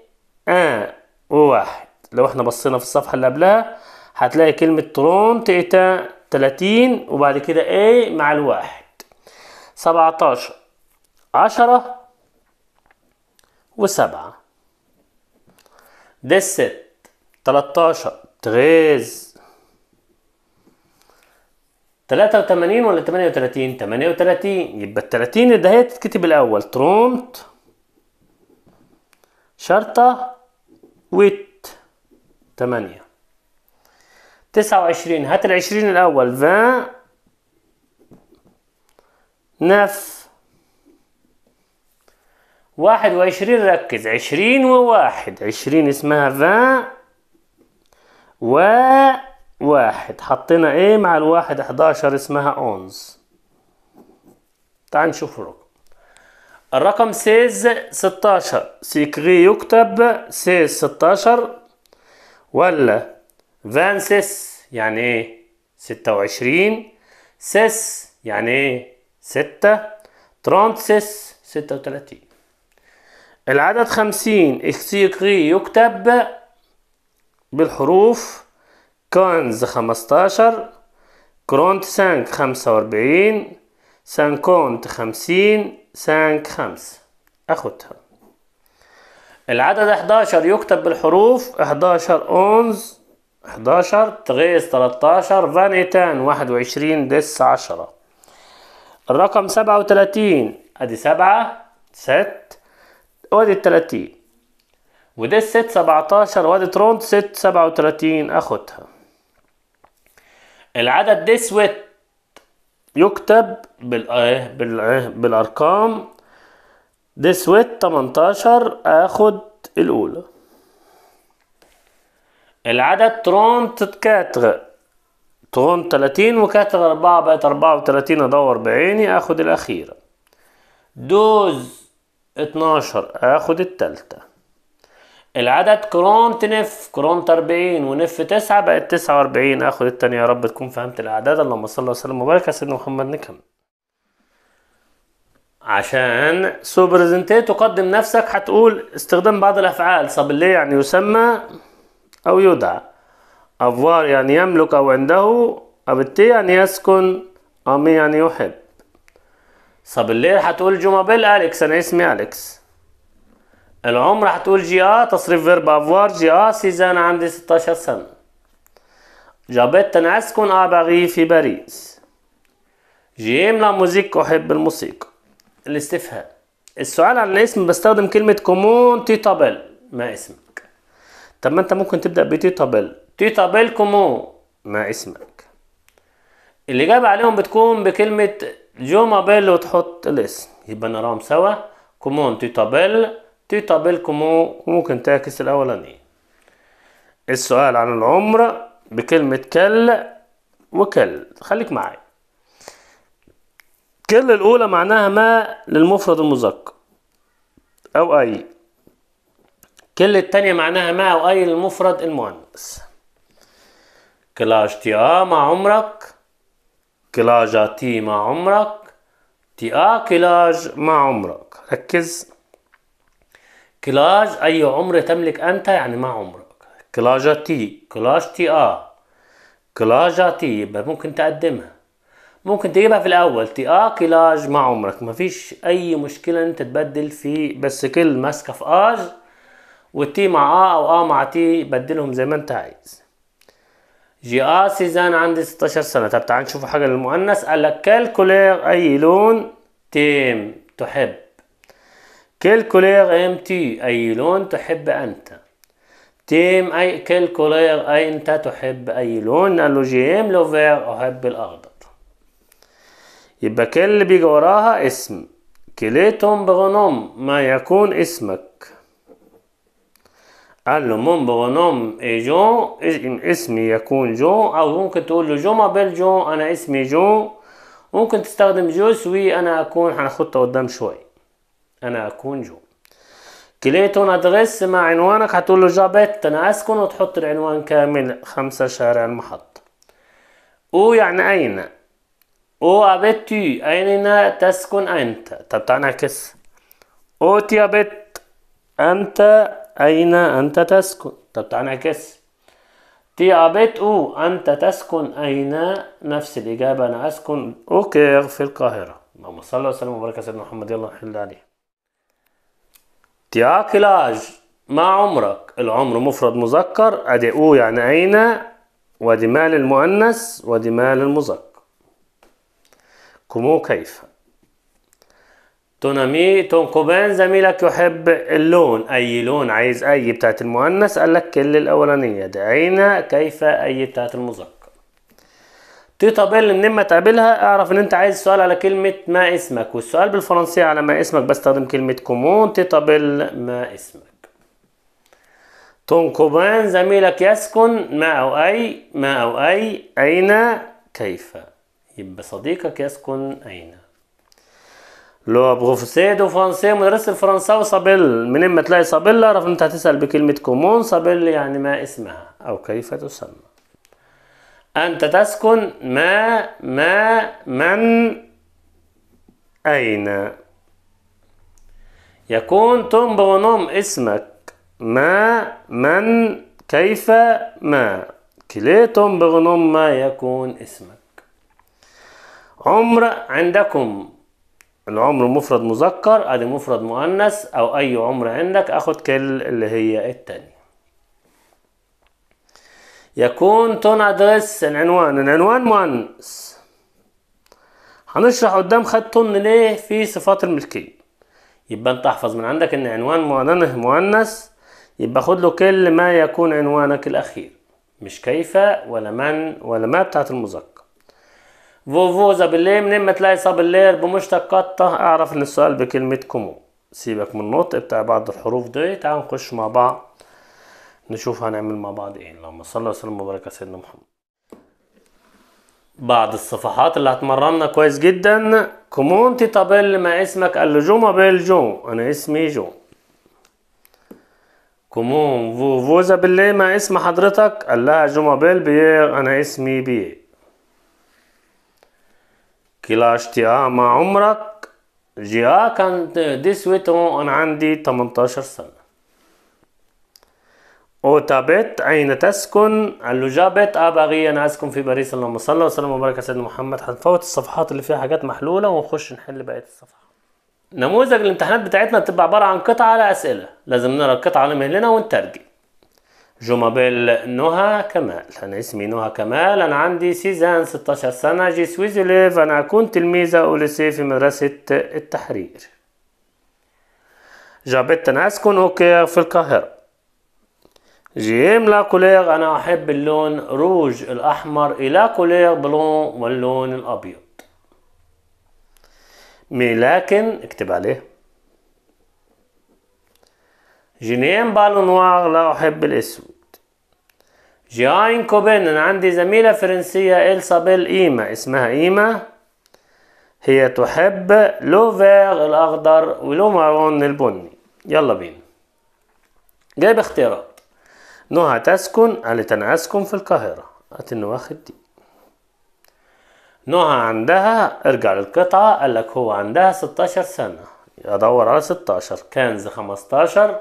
آه وواحد لو احنا بصينا في الصفحة اللي قبلها هتلاقي كلمة ترون تيتا تلاتين وبعد كده A مع الواحد سبعتاشر عشرة وسبعة ده ست تلاتاشر تغيز تلاتة وتمانين ولا تمانية وتلاتين تمانية وتلاتين يبقى التلاتين ده هي تتكتب الأول ترونت شرطة ويت 8 29 هات العشرين الأول 20 نف واحد وعشرين ركز عشرين وواحد عشرين اسمها و وواحد حطينا ايه مع الواحد حداشر اسمها اونز تعال نشوف الرقم سيز ستاشر سيكري يكتب سيز ستاشر ولا فان سيس يعني ايه ستة وعشرين سيس يعني ايه ستة ترونت سيس ستة وتلاتين العدد خمسين اكسيكري يكتب بالحروف كونز خمستاشر كرونت سانك خمسة واربعين سانكونت خمسين سانك خمس أخدها العدد 11 يكتب بالحروف 11 أونز 11 تغيز 13 فانيتان 21 دس 10 الرقم 37 ادي 7 ست وادي 30 وده الست 17 وادي ترونت ست 37 اخدها العدد ويت يكتب بالأه بالارقام ديسويت 18 اخد الاولى العدد ترونت كاتغ ترونت 30 وكاتغ 4 بقت 34 ادور بعيني اخد الاخيره دوز 12 اخد التالتة العدد كرونت نف كرونت 40 ونف 9 بقت 49 اخد التانية يا رب تكون فهمت الاعداد اللهم صل وسلم وبارك على سيدنا محمد نكمل عشان سو سوبرزنتيه تقدم نفسك هتقول استخدام بعض الافعال صبليه يعني يسمى او يدعى افوار يعني يملك او عنده ابتي يعني يسكن امي يعني يحب صبليه هتقول جومابيل اليكس انا اسمي اليكس العمر هتقول جي اه تصريف فيرب افوار جي اه سيزان عندي 16 سنه جابت انا اسكن آه، باغي في باريس جيم لا موزيك احب الموسيقى الاستفهام السؤال عن الاسم بستخدم كلمة كومون تي تابل ما اسمك طب ما انت ممكن تبدأ بتي تابل تي تابل كومون ما اسمك الإجابة عليهم بتكون بكلمة جو مابيل وتحط الاسم يبقى نراهم سوا كومون تي تابل تي تابل كومون وممكن تعكس الأولاني السؤال عن العمر بكلمة كل وكل خليك معايا كل الأولى معناها ما للمفرد المذكر أو أي كل التانية معناها ما أو أي للمفرد المؤنث كلاج تي آ مع عمرك كلاجا تي مع عمرك تي آ كلاج مع عمرك ركز كلاج أي عمر تملك أنت يعني مع عمرك كلاجا تي كلاج تي آ كلاجا تي يبقى ممكن تقدمها ممكن تجيبها في الاول تي كيلاج مع عمرك مفيش اي مشكله انت تبدل في بس كل ماسكه في اج والتي مع ا او ا مع تي بدلهم زي ما انت عايز جي ا سيزان عندي 16 سنه طب تعال نشوف حاجه للمؤنث قال لك اي لون تيم تحب كالكولير ام تي اي لون تحب انت تيم اي كالكولير اي انت تحب اي لون قال له جيم لوفير احب الاخضر يبقى كل اللي بيجي وراها اسم كليتهم بغنوم ما يكون اسمك قال له من بغنوم اي جو اسمي يكون جو او ممكن تقول له جو ما بيل جو انا اسمي جو ممكن تستخدم جو سوي انا اكون هناخدها قدام شوي انا اكون جو كليتون ادرس مع عنوانك هتقول له جابت انا اسكن وتحط العنوان كامل خمسة شارع المحطة او يعني اين او أوابت أين تسكن أنت؟ طب تعال نعكس ابت أنت أين أنت تسكن؟ طب تعال نعكس ابت أو أنت تسكن أين؟ نفس الإجابة أنا أسكن أوكيغ في القاهرة اللهم صل وسلم وبارك على سيدنا محمد يلا نحل عليه تياكلاج ما عمرك العمر مفرد مذكر ادي او يعني اين ودي مال المؤنث ودي مال المذكر كومو كيف تونامي تونكوبان تون كوبان زميلك يحب اللون أي لون عايز أي بتاعت المؤنث قال لك كل الأولانية دعينا كيف أي بتاعت المذكر تي طابيل منين ما تقابلها اعرف ان انت عايز سؤال على كلمة ما اسمك والسؤال بالفرنسية على ما اسمك بستخدم كلمة كومون تي طابيل ما اسمك تون كوبان زميلك يسكن ما أو أي ما أو أي أين كيف يبقى صديقك يسكن أين لو بروفيسور دو فرنسي مدرس الفرنساوي صابيل منين ما تلاقي صابيل اعرف انت هتسأل بكلمة كومون صابيل يعني ما اسمها أو كيف تسمى أنت تسكن ما ما من أين يكون توم برونوم اسمك ما من كيف ما توم برونوم ما يكون اسمك عمر عندكم العمر مفرد مذكر ادي مفرد مؤنث او اي عمر عندك اخد كل اللي هي التانية يكون تون ادرس العنوان العنوان مؤنث هنشرح قدام خد تون ليه في صفات الملكية يبقى انت احفظ من عندك ان عنوان مؤنث مؤنث يبقى خد له كل ما يكون عنوانك الاخير مش كيف ولا من ولا ما بتاعت المذكر فوفوزا بالله منين ما تلاقي صاب اللير الليل قطة اعرف ان السؤال بكلمة كومو سيبك من النطق بتاع بعض الحروف دي تعال نخش مع بعض نشوف هنعمل مع بعض ايه اللهم صل وسلم وبارك على سيدنا محمد بعض الصفحات اللي هتمرنا كويس جدا كومونتي طابل ما اسمك قال له جو ما بيل جو انا اسمي جو كومون فوفوزا بالله ما اسم حضرتك قال لها جو ما بيل بيير انا اسمي بيير كلاشتيا مع عمرك جيا كانت ديسويتون أنا عندي 18 سنة تابت أين تسكن؟ قال له جابت أبغي أنا أسكن في باريس اللهم صل وسلم وبارك على سيدنا محمد هنفوت الصفحات اللي فيها حاجات محلولة ونخش نحل بقية الصفحة نموذج الامتحانات بتاعتنا بتبقى عبارة عن قطعة على أسئلة لازم نقرا القطعة اللي من هنا ونترجم جو مابيل نهى كمال انا اسمي نهى كمال انا عندي سيزان 16 سنه جي سويزليف انا كنت تلميذه اوليسي في مدرسه التحرير جابت انا اسكن اوكير في القاهره جيم لا كولير انا احب اللون روج الاحمر الى كولير بلون واللون الابيض مي لكن اكتب عليه جينيان بالو نوار لا أحب الأسود جاين كوبين أنا عندي زميلة فرنسية إلسا بيل إيما اسمها إيما هي تحب لو فيغ الأخضر ولو مارون البني يلا بينا جايب اختيارات نهى تسكن قالت أنا أسكن في القاهرة قالت إنه واخد دي نهى عندها ارجع للقطعة قالك هو عندها ستاشر سنة أدور على ستاشر كنز خمستاشر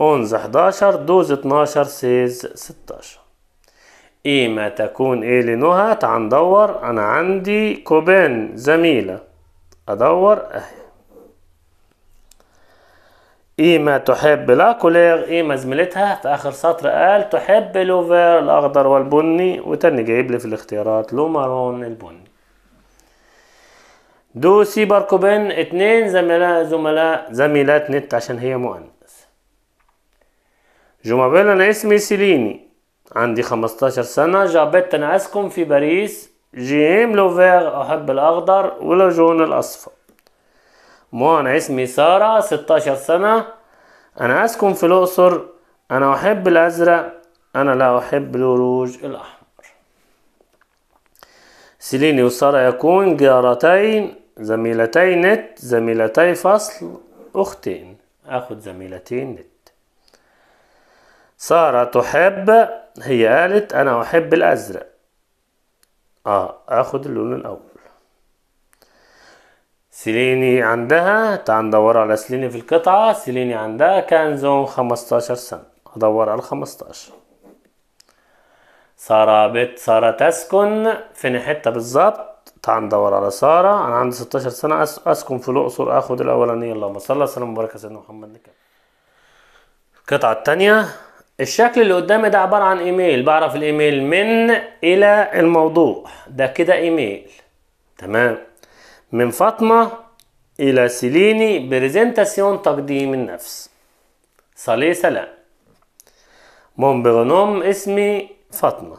أونز 11 دوز 12 سيز 16 ايما تكون ايه لنهت هندور انا عندي كوبين زميلة ادور اهي إيما تحب لا كوليغ إيما زميلتها في آخر سطر قال تحب لوفير الأخضر والبني وتاني جايب لي في الاختيارات لو مارون البني دو سيبر كوبين اتنين زملاء زملاء زميلات نت عشان هي مؤنث جومابيل أنا اسمي سيليني عندي 15 سنة جابت تنعسكم في باريس جيم لو فيغ أحب الأخضر واللجون الأصفر مو أنا اسمي سارة 16 سنة أنا أسكن في الأقصر أنا أحب الأزرق أنا لا أحب الوروج الأحمر سيليني وسارة يكون جارتين زميلتين نت زميلتي فصل أختين أخد زميلتين نت سارة تحب هي قالت أنا أحب الأزرق آه أخد اللون الأول سيليني عندها تعال ندور على سيليني في القطعة سيليني عندها كان زون خمستاشر سنة هدور على خمستاشر سارة بيت سارة تسكن فين حتة بالظبط تعال ندور على سارة أنا عندي ستاشر سنة أسكن في الأقصر أخد الأولانية اللهم صل على سيدنا على سيدنا محمد الكريم القطعة التانية الشكل اللي قدامي ده عبارة عن ايميل بعرف الايميل من الى الموضوع ده كده ايميل تمام من فاطمة الى سيليني بريزنتاسيون تقديم النفس صلي سلام مون بغنوم اسمي فاطمة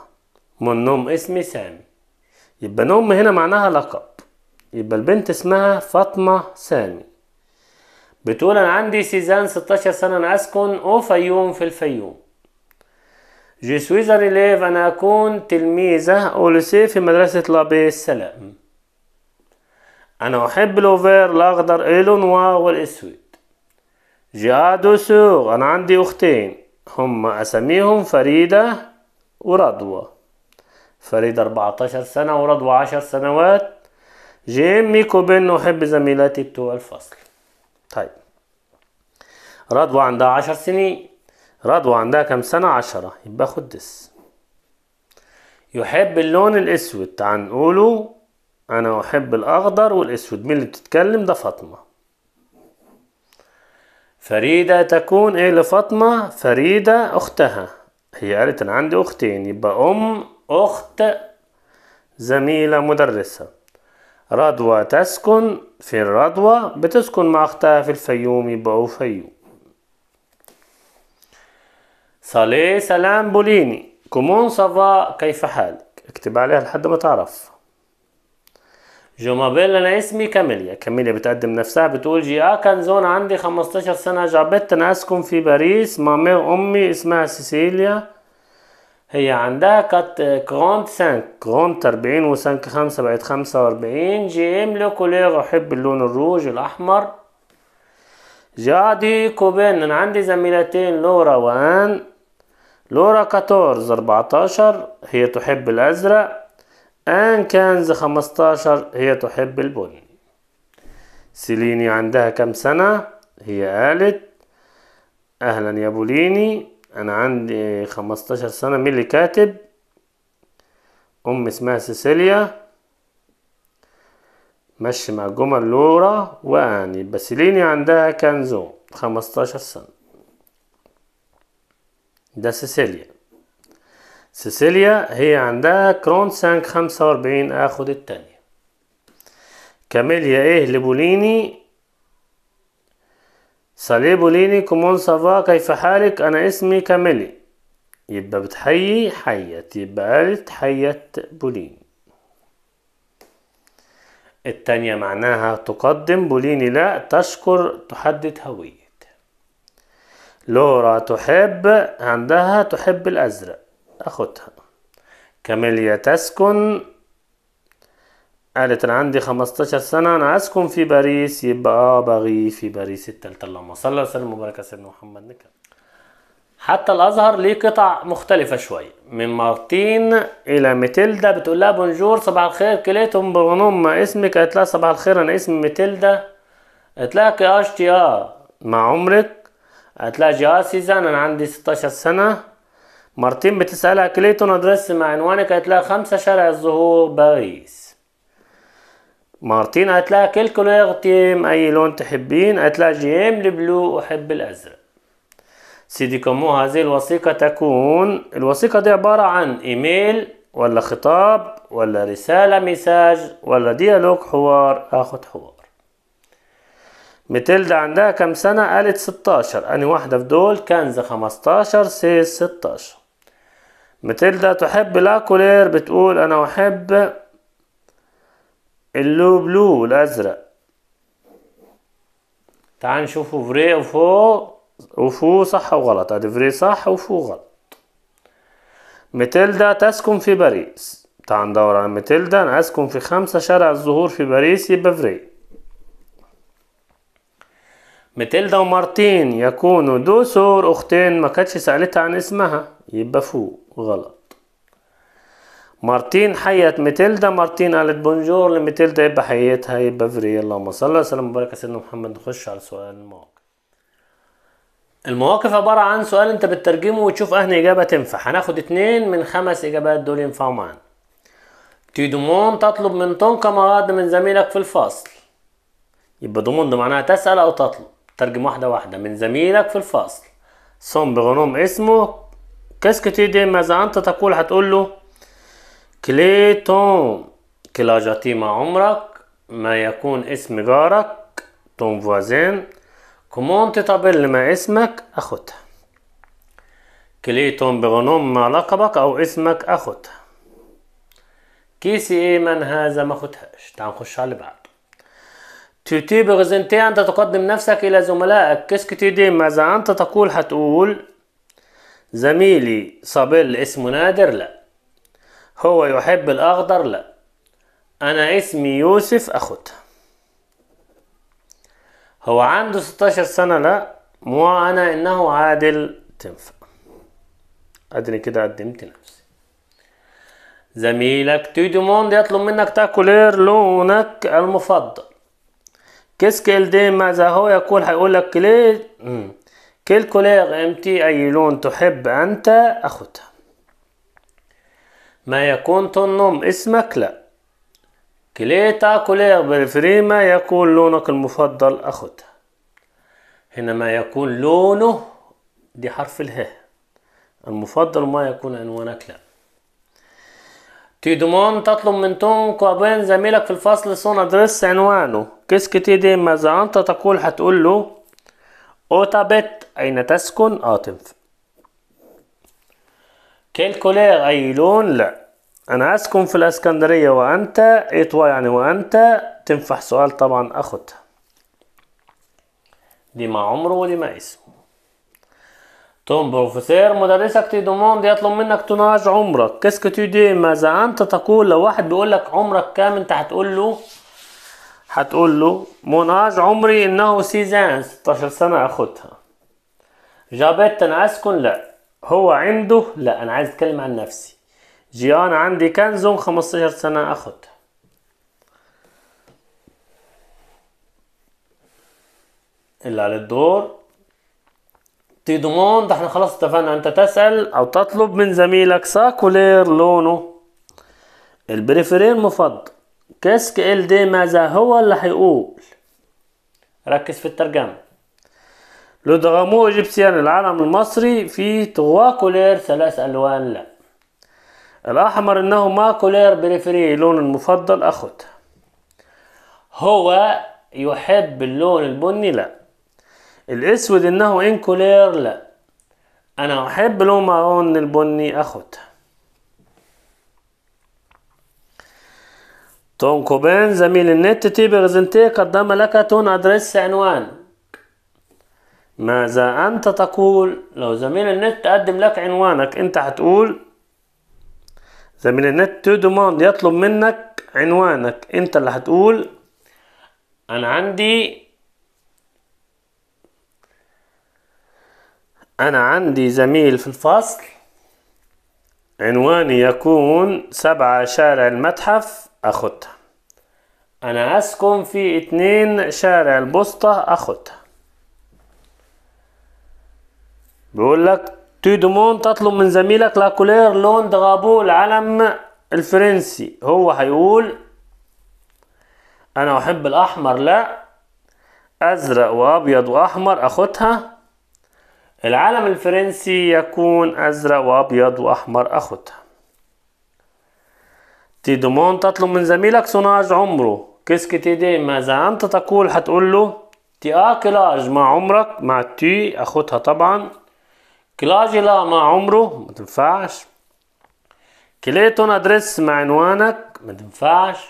مون نوم اسمي سامي يبقى نوم هنا معناها لقب يبقى البنت اسمها فاطمة سامي بتقول انا عندي سيزان 16 سنة انا اسكن اوفيوم في الفيوم Je suis un أنا أكون تلميذة أو لسي في مدرسة لابي السلام أنا أحب الأوفير الأخضر النوا والأسود جي أدو سوغ أنا عندي أختين هم أسميهم فريدة ورضوى فريدة 14 سنة ورضوى 10 سنوات جيمي كوبن أحب زميلاتي بتوع الفصل طيب رضوى عندها 10 سنين رضوى عندها كام سنة عشرة يبقى خد دس يحب اللون الأسود تعال نقوله أنا أحب الأخضر والأسود مين اللي بتتكلم ده فاطمة فريدة تكون إيه لفاطمة فريدة أختها هي قالت أنا عندي أختين يبقى أم أخت زميلة مدرسة رضوى تسكن في الرضوى بتسكن مع أختها في الفيوم يبقى فيوم سالي سلام بوليني كومون سافا كيف حالك اكتب عليها لحد ما تعرف جو مابيل انا اسمي كاميليا كاميليا بتقدم نفسها بتقول جي اه كان زون عندي 15 سنة جابت انا اسكن في باريس مامي وامي اسمها سيسيليا هي عندها كات كرونت سانك كرونت أربعين وسانك خمسة بقت خمسة وأربعين جي ام لو كوليغ أحب اللون الروج الأحمر جادي كوبين أنا عندي زميلتين لورا وآن لورا 14 14 هي تحب الأزرق آن كانز 15 هي تحب البني سيليني عندها كم سنة هي قالت أهلا يا بوليني أنا عندي 15 سنة مين اللي كاتب أم اسمها سيسيليا مشي مع جمل لورا وآن يبقى سيليني عندها كانزو خمستاشر 15 سنة ده سيسيليا سيسيليا هي عندها كرون سانك خمسة وأربعين آخد التانية كاميليا إيه لبوليني صالي بوليني كومون سافا كيف حالك أنا اسمي كاميلي يبقى بتحيي حيت يبقى قالت حيت بوليني التانية معناها تقدم بوليني لا تشكر تحدد هوية لورا تحب عندها تحب الأزرق أخدها كاميليا تسكن قالت أنا عندي 15 سنة أنا أسكن في باريس يبقى آه، بغي في باريس التالتة اللهم صل وسلم وبارك سيدنا محمد نكمل حتى الازهر ليه قطع مختلفه شويه من مارتين الى ميتيلدا بتقول لها بونجور صباح الخير كليتهم برونوم ما اسمك قالت لها صباح الخير انا اسمي ميتيلدا قالت لها كي اشتي اه مع عمرك هتلاقي آه سيزان انا عندي 16 سنة مارتين بتسألها كليتون ادرس مع عنوانك هتلاقي خمسة شارع الزهور باريس مارتين هتلاقي كل كولور تيم اي لون تحبين هتلاقي جيم البلو احب الازرق سيدي كومو هذه الوثيقة تكون الوثيقة دي عبارة عن ايميل ولا خطاب ولا رسالة ميساج ولا ديالوج حوار اخد حوار متلدا عندها كام سنة قالت ستاشر أني واحدة في دول كنز خمستاشر سيس ستاشر متلدا تحب لاكولير بتقول أنا أحب اللو بلو الأزرق تعال نشوفوا فري وفو وفو صح وغلط ادي فري صح وفو غلط متلدا تسكن في باريس تعال ندور على متلدا أنا أسكن في خمسة شارع الزهور في باريس يبقى فري متلدا ومارتين يكونوا دو سور أختين ما كانتش سألتها عن اسمها يبقى فوق غلط مارتين حيت متلدا مارتين قالت بونجور لمتلدا يبقى حيتها يبقى فري اللهم صل وسلم وبارك على سيدنا محمد نخش على سؤال المواقف المواقف عبارة عن سؤال انت بتترجمه وتشوف اهني اجابة تنفع هناخد اتنين من خمس اجابات دول ينفعوا معانا تي دومون تطلب من تونكا مواد من زميلك في الفصل يبقى دومون معناها تسأل او تطلب ترجم واحدة واحدة من زميلك في الفصل سون بغنوم اسمه كاسكتي دي ماذا أنت تقول هتقول له كليتون ما عمرك ما يكون اسم جارك تون فوازين كومون تطابل ما اسمك أخوتها كليتون بغنوم ما لقبك أو اسمك أخوتها كيسي إيه من هذا ما خدهاش تعال نخش على اللي بعده تيتي بغزنتي أنت تقدم نفسك إلى زملائك كيسك تيدي ماذا أنت تقول هتقول زميلي صابيل اسمه نادر لا هو يحب الأخضر لا أنا اسمي يوسف أخوته هو عنده 16 سنة لا مو أنا إنه عادل تنفع أدري كده قدمت نفسي زميلك تيدي موند يطلب منك تاكل لونك المفضل كيسكيل دي ماذا هو يقول هيقول لك كليل كيل كولير امتي اي لون تحب انت اخوتها ما يكون تنم اسمك لا كليتا كولير ما يكون لونك المفضل اخوتها هنا ما يكون لونه دي حرف اله المفضل ما يكون عنوانك لا تيدومون تطلب من تون كوابين زميلك في الفصل سون ادرس عنوانه كيسك دي ماذا أنت تقول هتقول له أوتابت أين تسكن آتم كيل كولير أي لون لا أنا أسكن في الإسكندرية وأنت إيطوا يعني وأنت تنفع سؤال طبعا أخدها دي ما عمره ودي ما اسمه توم بروفيسور مدرسك تي دوموند يطلب منك تناج عمرك كيسك تي دي ماذا أنت تقول لو واحد بيقول لك عمرك كام أنت هتقول له هتقول له موناج عمري انه سيزان 16 سنة اخدها جابت انا اسكن لا هو عنده لا انا عايز اتكلم عن نفسي جيان عندي كنزون 15 سنة اخدها اللي على الدور تي دوموند احنا خلاص اتفقنا انت تسأل او تطلب من زميلك ساكولير لونه البريفرين مفضل كاسك ال دي ماذا هو اللي هيقول ركز في الترجمة لو دغامو إيجيبسيان العلم المصري في تغوا كولير ثلاث ألوان لا الأحمر إنه ما كولير بريفري لون المفضل أخد هو يحب اللون البني لا الأسود إنه إن كولير لا أنا أحب لون مارون البني أخد توم كوبين زميل النت تي برزنتي قدم لك تون أدرس عنوان ماذا أنت تقول لو زميل النت قدم لك عنوانك أنت هتقول زميل النت تو دوموند يطلب منك عنوانك أنت اللي هتقول أنا عندي أنا عندي زميل في الفصل عنواني يكون سبعة شارع المتحف أخدها أنا أسكن في اتنين شارع البسطة أخدها بيقول لك تدمون تطلب من زميلك لاكولير لون دغابو العلم الفرنسي هو هيقول أنا أحب الأحمر لا أزرق وأبيض وأحمر أخدها العلم الفرنسي يكون أزرق وأبيض وأحمر أخدها تي دومون تطلب من زميلك سوناج عمره كيس تي دي ماذا أنت تقول حتقول له تي اه كلاج مع عمرك مع تي اخوتها طبعا كلاج لا مع عمره ما تنفعش كليتون أدرس مع عنوانك ما تنفعش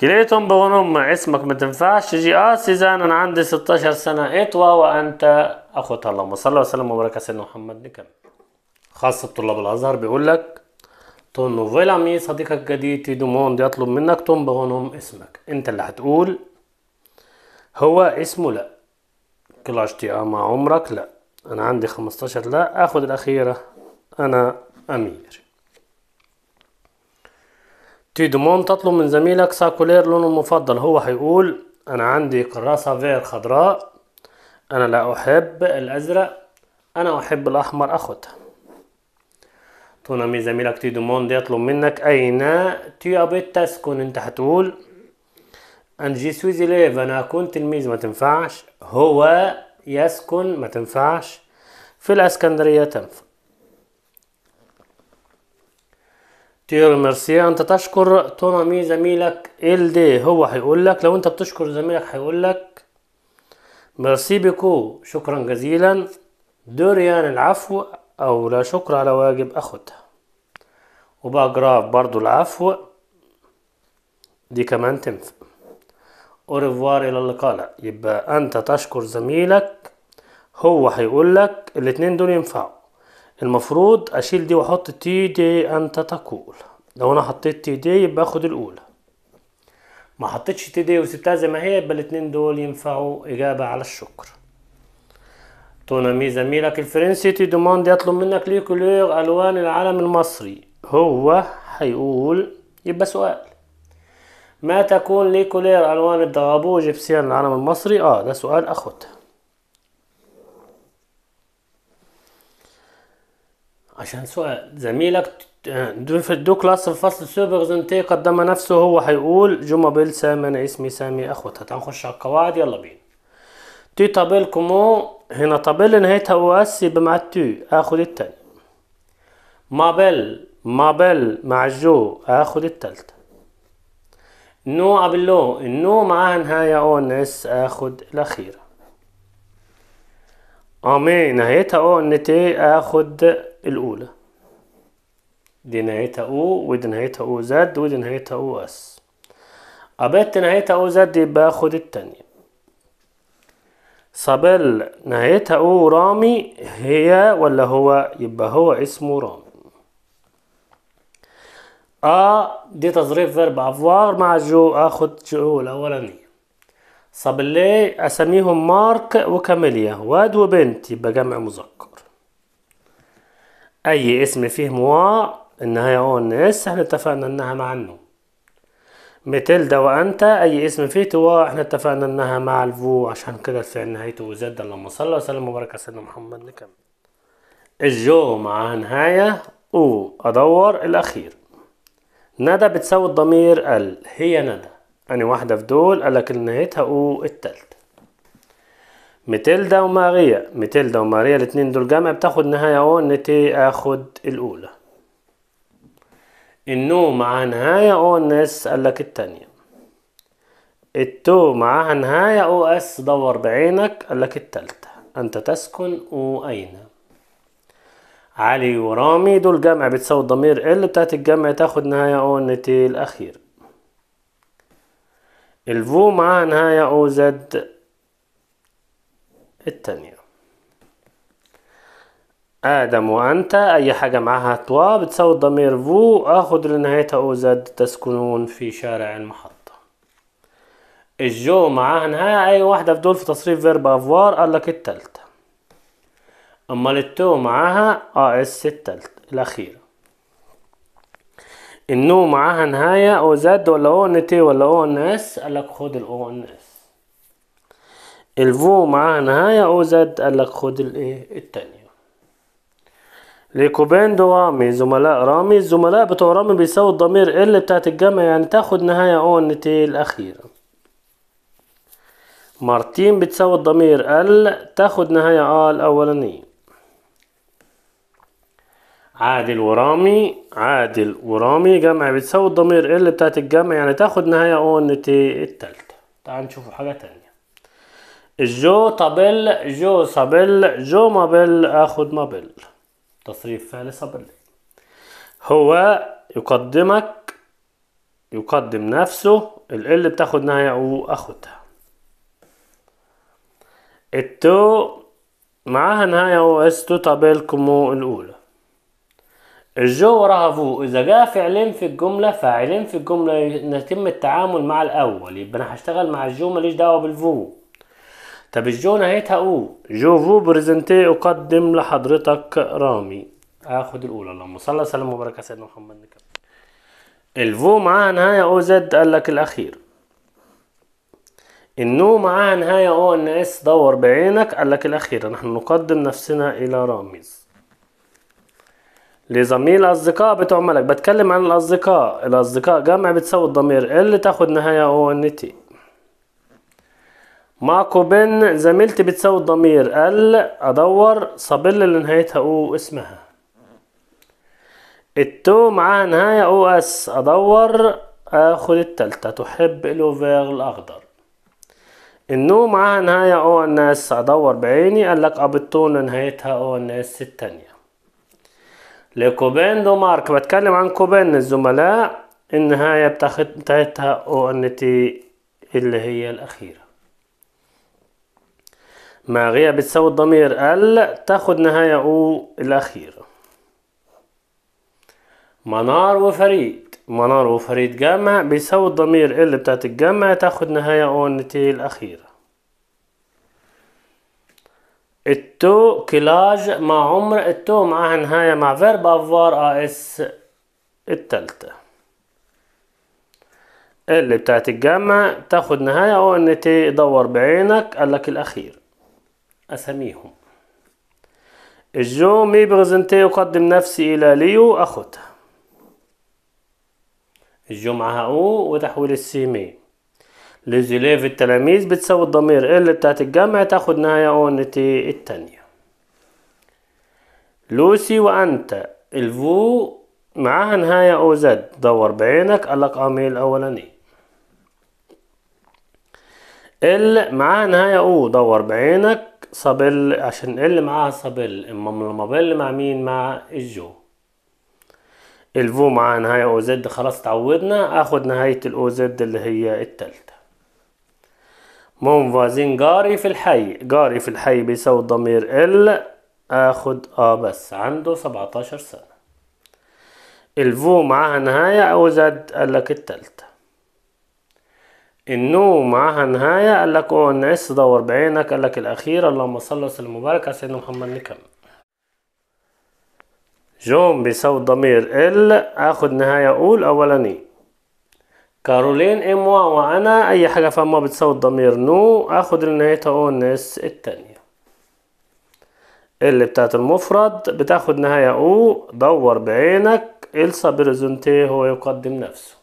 كليتون بغنم مع اسمك ما تنفعش تجي اه سيزان انا عندي 16 سنه اتوا وانت اخوتها اللهم صل وسلم وبارك على سيدنا محمد نكمل خاصة طلاب الازهر بيقول لك تون نوفيل عمي صديقك الجديد تي دوموند يطلب منك بغنوم اسمك انت اللي هتقول هو اسمه لا كلاشتي اه مع عمرك لا انا عندي خمستاشر لا اخد الاخيرة انا امير تي دوموند تطلب من زميلك ساكولير لونه المفضل هو هيقول انا عندي كراسة فير خضراء انا لا احب الازرق انا احب الاحمر اخدها ton ami زميلك تي دوموند يطلب منك أين تي ابيت تسكن أنت هتقول أن جي سوي زيليف أنا أكون تلميذ ما تنفعش هو يسكن ما تنفعش في الإسكندرية تنفع تير ميرسي أنت تشكر ton ami زميلك ال دي هو هيقول لك لو أنت بتشكر زميلك هيقول لك ميرسي بيكو شكرا جزيلا دوريان العفو أو لا شكر على واجب أخدها وبقى جراف برضو العفو دي كمان تنفع أوريفوار إلى اللقاء يبقى أنت تشكر زميلك هو هيقول لك الاتنين دول ينفعوا المفروض أشيل دي وأحط تي دي أنت تقول لو أنا حطيت تي دي يبقى أخد الأولى ما حطيتش تي دي وسبتها زي ما هي يبقى الاتنين دول ينفعوا إجابة على الشكر ton ami زميلك الفرنسي تي دوموند يطلب منك لي كولور الوان العلم المصري هو هيقول يبقى سؤال ما تكون لي كولير الوان الدرابوج بسيان العلم المصري اه ده سؤال اخوت عشان سؤال زميلك في الدو كلاس الفصل سوبر سوبرزنتي قدم نفسه هو هيقول جمبل سامي انا اسمي سامي اخوت هتنخش على القواعد يلا بينا تي طابيل كومو هنا طابيل نهايتها او اس يبقى مع التو اخد التاني مابل مابل مع جو اخد التالتة نو ابلو النو معها نهاية او ان اس اخد الاخيرة امي نهايتها او ان تي اخد الاولى دي نهايتها او ودي نهايتها او زد ودي نهايتها او اس ابيت نهايتها او زد يبقى اخد التانية صابيل نهايتها او رامي هي ولا هو يبقى هو اسمه رامي ا آه دي تظريف فيرب افوار مع جو اخد جو الاولانية صابيلي اسميهم مارك وكاميليا واد وبنت يبقى جمع مذكر اي اسم فيه موا النهاية او ان اس احنا اتفقنا انها مع النون ميتيلدا وانت اي اسم فيه توا احنا اتفقنا انها مع الفو عشان كده الفعل نهايته وزاد اللهم صل وسلم وبارك على سيدنا محمد نكمل الجو مع نهاية او ادور الاخير ندى بتساوي الضمير ال هي ندى أني واحدة في دول قالك نهايتها او التالتة ميتيلدا وماريا ميتيلدا وماريا الاتنين دول جمع بتاخد نهاية او ان تي اخد الاولى النو مع نهاية او ان اس قال لك التانية التو معها نهاية او اس دور بعينك قال لك التالتة انت تسكن او اين علي ورامي دول جمع بتساوي الضمير ال بتاعت الجمع تاخد نهاية او ان تي الاخير الفو معاها نهاية او زد التانية آدم وأنت أي حاجة معاها توا بتساوي الضمير فو آخد لنهايتها أو زد تسكنون في شارع المحطة الجو معاها نهاية أي واحدة في دول في تصريف فيرب أفوار قالك التالتة أمال التو معاها آه، اس التالتة الأخيرة النو معاها نهاية أو زد ولا أو إن تي ولا أو إن اس قالك خد الأو إن اس الفو معاها نهاية أو زد قالك خد الإيه التانية ليكوبين دو رامي زملاء رامي الزملاء بتوع رامي بيساوي الضمير ال بتاعت الجمع يعني تاخد نهاية اون تي الأخيرة مارتين بتساوي الضمير ال تاخد نهاية اه الأولانية عادل ورامي عادل ورامي جمع بتساوي الضمير ال بتاعت الجمع يعني تاخد نهاية اون تي التالتة تعال نشوف حاجة تانية جو طابل جو صابل جو مابل اخد مابل تصريف فعل صبر هو يقدمك يقدم نفسه ال اللي بتاخد نهاية أو أخدها التو معاها نهاية أو استو تابل كمو الأولى الجو وراها فو إذا جاء فعلين في الجملة فاعلين في الجملة يتم التعامل مع الأول يبقى أنا هشتغل مع الجو ماليش دعوة بالفو طب الجو نهايتها او جو فو بريزنتي اقدم لحضرتك رامي اخد الاولى اللهم صل وسلم وبارك على سيدنا محمد الفو معاها نهاية او زد قال لك الاخير النو معاها نهاية او ان اس دور بعينك قال لك الاخير نحن نقدم نفسنا الى رامز لزميل الاصدقاء بتوع ملك بتكلم عن الاصدقاء الاصدقاء جمع بتسوي الضمير إيه ال تاخد نهاية او ان تي ماكو بن زميلتي بتساوي الضمير ال ادور صابل اللي نهايتها او اسمها التو معاها نهاية او اس ادور اخد التالتة تحب الوفير الاخضر النو معاها نهاية او ان اس ادور بعيني قالك ابطون نهايتها او ان اس التانية لكوبين دو مارك بتكلم عن كوبين الزملاء النهاية بتاخد بتاعتها او ان تي اللي هي الاخيرة مع غياب تساوي الضمير ال تاخد نهاية او الأخيرة منار وفريد منار وفريد جمع بيساوي الضمير ال بتاعت الجمع تاخد نهاية او النتيجة الأخيرة التو كلاج مع عمر التو معاها نهاية مع فيرب افار اس التالتة اللي بتاعت الجامعة تاخد نهاية او ان دور بعينك قالك الأخير أسميهم الجو مي بريزنتي أقدم نفسي إلى ليو أخوته الجو معها أو وتحويل السي مي لزيليف التلاميذ بتسوي الضمير ال بتاعت الجمع تاخد نهاية اونتي التانية لوسي وأنت الفو معاها نهاية أو زد دور بعينك الأقامي الأولاني ال معاها نهاية أو دور بعينك صابيل عشان نقل معاها صابيل اما لما بقل مع مين مع الجو الفو مع نهاية او زد خلاص تعودنا اخد نهاية الاو زد اللي هي التالتة فازين جاري في الحي جاري في الحي بيساوي ضمير ال اخد اه بس عنده سبعتاشر سنة الفو معاها نهاية او زد قالك التالتة النو معاها نهايه قال لك اوعى الناس دور بعينك قال لك الاخير اللهم صل وسلم وبارك على سيدنا محمد نكم جون بصوت الضمير ال اخد نهايه اقول اولاني كارولين اموا إيه وانا اي حاجه فما بتصوت الضمير نو اخد النهايه او الناس التانيه ال بتاعت المفرد بتاخد نهايه او دور بعينك السا بريزونتي هو يقدم نفسه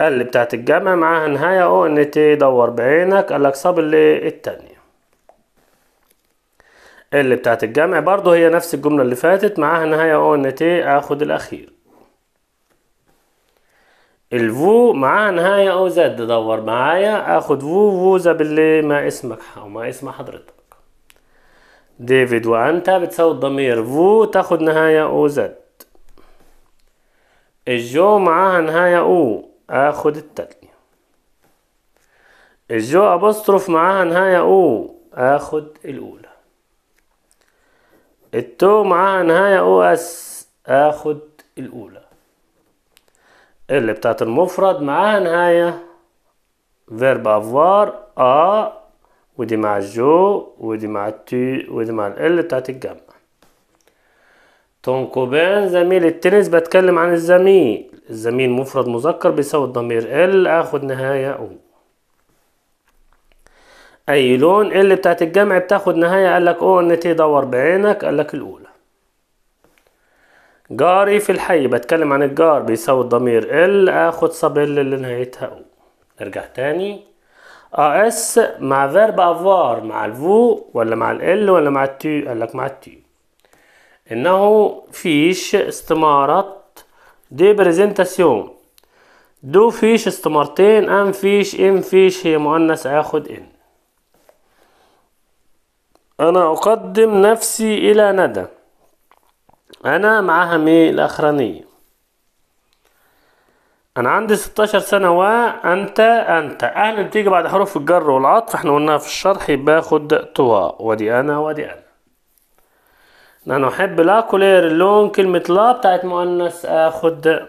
اللي بتاعت الجمع معاها نهاية او ان تي دور بعينك صب اللي التانية اللي بتاعت الجمع برضو هي نفس الجملة اللي فاتت معاها نهاية او ان تي اخد الاخير الفو معاها نهاية او زد دور معايا اخد فو فو زب اللي ما اسمك او ما اسم حضرتك ديفيد وانت بتساوي الضمير فو تاخد نهاية او زد الجو معاها نهاية او اخد التالية الجو ابسطرف معاها نهاية او اخد الاولى التو معاها نهاية او اس اخد الاولى اللي بتاعت المفرد معاها نهاية فيرب افوار ا ودي مع الجو ودي مع التي ودي مع ال بتاعت الجمع تونكوبان زميل التنس بتكلم عن الزميل الزميل مفرد مذكر بيساوي الضمير ال اخد نهاية او اي لون ال بتاعت الجمع بتاخد نهاية قال لك او ان تي دور بعينك قال لك الاولى جاري في الحي بتكلم عن الجار بيساوي الضمير ال اخد صب ال اللي نهايتها او نرجع تاني اس مع فيرب افوار مع الفو ولا مع ال ولا مع التي قال لك مع التي انه فيش استمارة دي بريزنتاسيون دو فيش استمارتين ام فيش ام فيش هي مؤنث اخد ان انا اقدم نفسي الى ندى انا معاها مي الاخرانية انا عندي 16 سنة وانت انت اهلا بتيجي بعد حروف الجر والعطف احنا قلناها في الشرح باخد طوى ودي انا ودي انا انا احب لا كولير اللون كلمة لا بتاعت مؤنث آخد آه،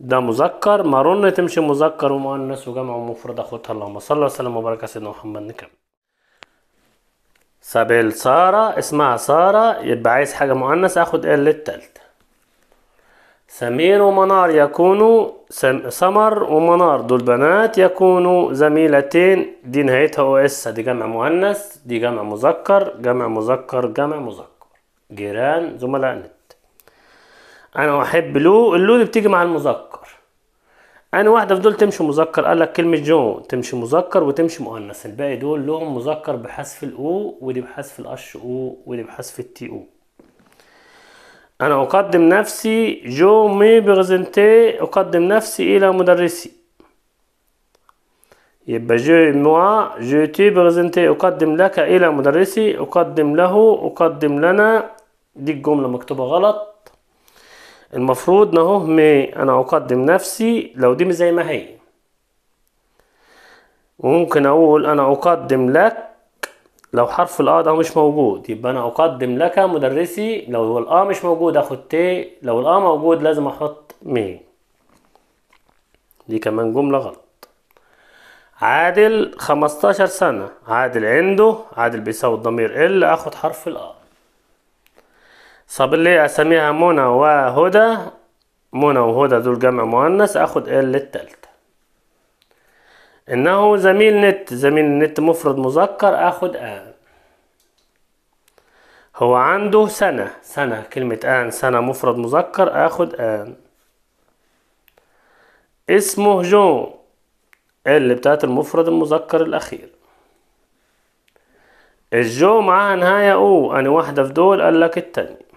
ده مذكر مرن تمشي مذكر ومؤنث وجمع ومفرد أخدها اللهم صل وسلم وبارك على سيدنا محمد نكمل سابيل سارة اسمها سارة يبقى عايز حاجة مؤنث آخد ال إيه التالتة سمير ومنار يكونوا سمر ومنار دول بنات يكونوا زميلتين دي نهايتها او اس دي جمع مؤنث دي جمع مذكر جمع مذكر جمع مذكر جيران زملاء نت انا احب لو اللو دي بتيجي مع المذكر انا واحده في دول تمشي مذكر قال لك كلمه جو تمشي مذكر وتمشي مؤنث الباقي دول لهم مذكر بحذف الاو ودي بحذف الاش او ودي بحذف التي او انا اقدم نفسي جو مي بريزنتي اقدم نفسي الى مدرسي يبقى جو موا جو تي بريزنتي اقدم لك الى مدرسي اقدم له اقدم لنا دي الجملة مكتوبة غلط المفروض اهو مي انا اقدم نفسي لو دي زي ما هي وممكن اقول انا اقدم لك لو حرف الأ آه ده مش موجود يبقى أنا أقدم لك مدرسي لو الأ آه مش موجود أخد تي لو الأ آه موجود لازم أحط مي دي كمان جملة غلط عادل خمستاشر سنة عادل عنده عادل بيساوي الضمير ال أخد حرف الأ صابلي اسميها منى وهدى منى وهدى دول جمع مؤنث اخد ال إيه التالتة انه زميل نت زميل النت مفرد مذكر اخد ان هو عنده سنة سنة كلمة ان سنة مفرد مذكر اخد ان اسمه جون إيه ال بتاعت المفرد المذكر الأخير الجو معاها نهاية او أنا واحدة في دول قال لك التاني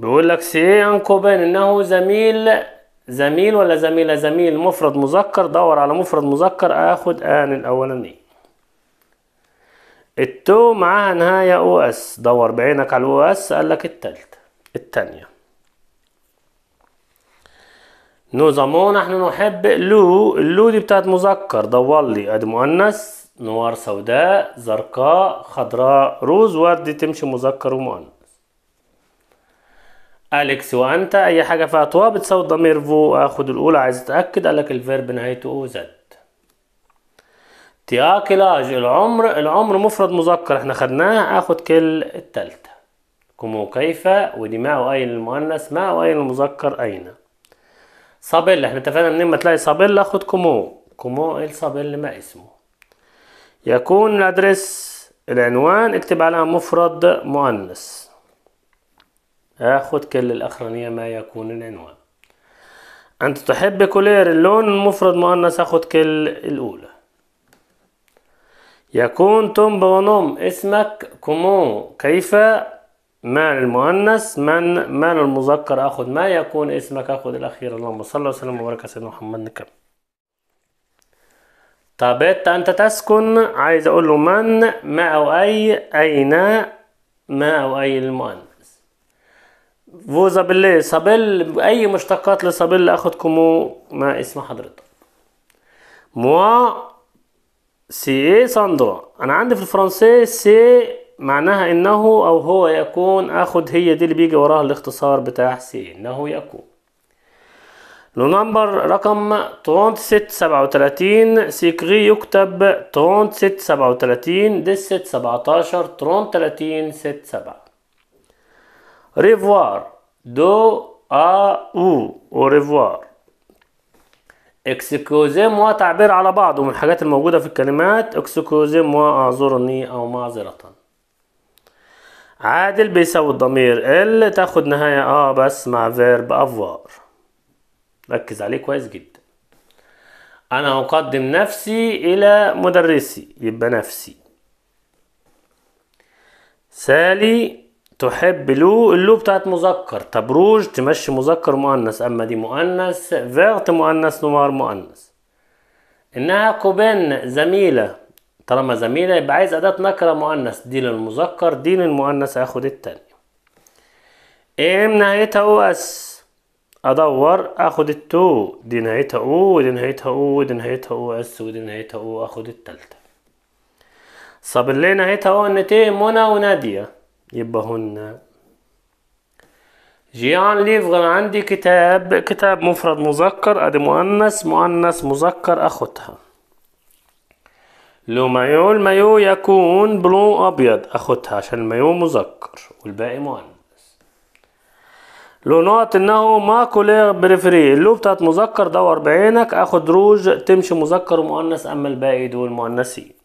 بيقول لك سي عن كوبين انه زميل زميل ولا زميله زميل مفرد مذكر دور على مفرد مذكر اخد ان الاولاني التو معاها نهايه او اس دور بعينك على الاو اس قال لك التالت نو نظامون نحن نحب لو اللو دي بتاعت مذكر دور لي ادي مؤنث نوار سوداء زرقاء خضراء روز ودي تمشي مذكر ومؤنث أليكس وأنت أي حاجة فيها توا بتساوي ضمير فو آخد الأولى عايز أتأكد قالك الفيرب نهايته أو زد تياكلاج العمر العمر مفرد مذكر احنا خدناه آخد كل التالتة كومو كيف ودي ما وأين المؤنث ما وأين المذكر أين صابيل احنا اتفقنا منين ما تلاقي صابيل آخد كمو كمو الصابيل ما اسمه يكون الأدرس العنوان اكتب عليها مفرد مؤنث آخذ كل الأخرانية ما يكون العنوان أنت تحب كولير اللون المفرد مؤنث أخذ كل الأولى يكون توم بونوم اسمك كومو كيف معنى المؤنث من معنى المذكر أخذ ما يكون اسمك أخذ الأخير اللهم صل وسلم وبارك على سيدنا محمد نكمل طب أنت تسكن عايز أقول له من ما أو أي أين ما أو أي المؤنث فوزا بالله صابيل اي مشتقات لصابيل اخد كومو مع اسم حضرتك موا سي اي ساندرا انا عندي في الفرنسي سي معناها انه او هو يكون اخذ هي دي اللي بيجي وراها الاختصار بتاع سي إيه، انه يكون لو نمبر رقم 3637 سيكري يكتب 3637 دي 6 17 30 revoir دو a او au revoir اكسكوزي موا تعبير على بعضه من الحاجات الموجودة في الكلمات اكسكوزي موا اعذرني او معذرة عادل بيساوي الضمير ال تاخد نهاية اه بس مع فيرب افوار ركز عليه كويس جدا انا اقدم نفسي الى مدرسي يبقى نفسي سالي تحب لو اللو بتاعت مذكر طب روج تمشي مذكر مؤنث اما دي مؤنث فيرت مؤنث نوار مؤنث انها كوبين زميله طالما زميله يبقى عايز اداه نكره مؤنث دي للمذكر دي للمؤنث هاخد التانية ايه نهايتها او اس ادور اخد التو دي نهايتها او ودي نهايتها او ودي نهايتها او اس ودي نهايتها او اخد التالتة صب اللي نهايتها او ان تي منى وناديه يبقى هن جيان ليفغ عندي كتاب كتاب مفرد مذكر ادي مؤنث مؤنث مذكر اخوتها لو مايو المايو يكون بلو ابيض اخوتها عشان المايو مذكر والباقي مؤنث لو نقط انه ما كولير بريفري اللو بتاعت مذكر دور بعينك اخد روج تمشي مذكر ومؤنث اما الباقي دول مؤنثين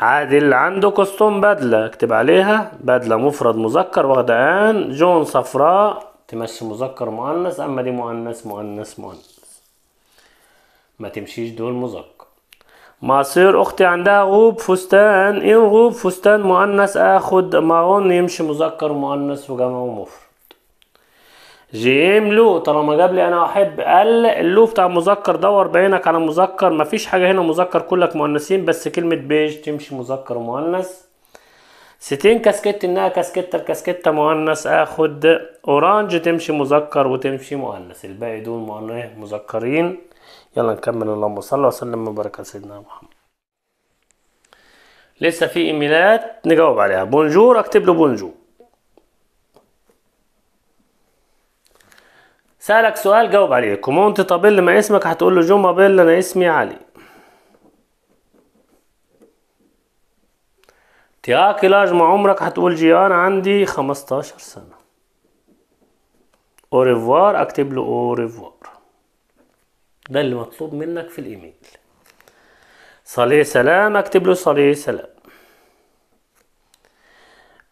عادل عنده كوستوم بدلة اكتب عليها بدلة مفرد مذكر واخدة ان جون صفراء تمشي مذكر مؤنث اما دي مؤنث مؤنث مؤنث ما تمشيش دول مذكر مصير اختي عندها غوب فستان ان إيه غوب فستان مؤنث اخد ماون يمشي مذكر مؤنث وجمع ومفرد جي ام لو طالما جاب لي انا احب قال اللو بتاع مذكر دور بعينك على مذكر مفيش حاجه هنا مذكر كلك مؤنثين بس كلمه بيج تمشي مذكر ومؤنث ستين كاسكيت انها كاسكته الكاسكته مؤنث اخد اورانج تمشي مذكر وتمشي مؤنث الباقي دول مؤنث مذكرين يلا نكمل اللهم صل وسلم وبارك على سيدنا محمد لسه في ايميلات نجاوب عليها بونجور اكتب له بونجور سألك سؤال جاوب عليه كومونت طابل ما اسمك هتقول له جون بيل أنا اسمي علي تياكلاج ما عمرك هتقول جيان عندي 15 سنة اوريفوار اكتب له اوريفوار ده اللي مطلوب منك في الايميل صلي سلام اكتب له صلي سلام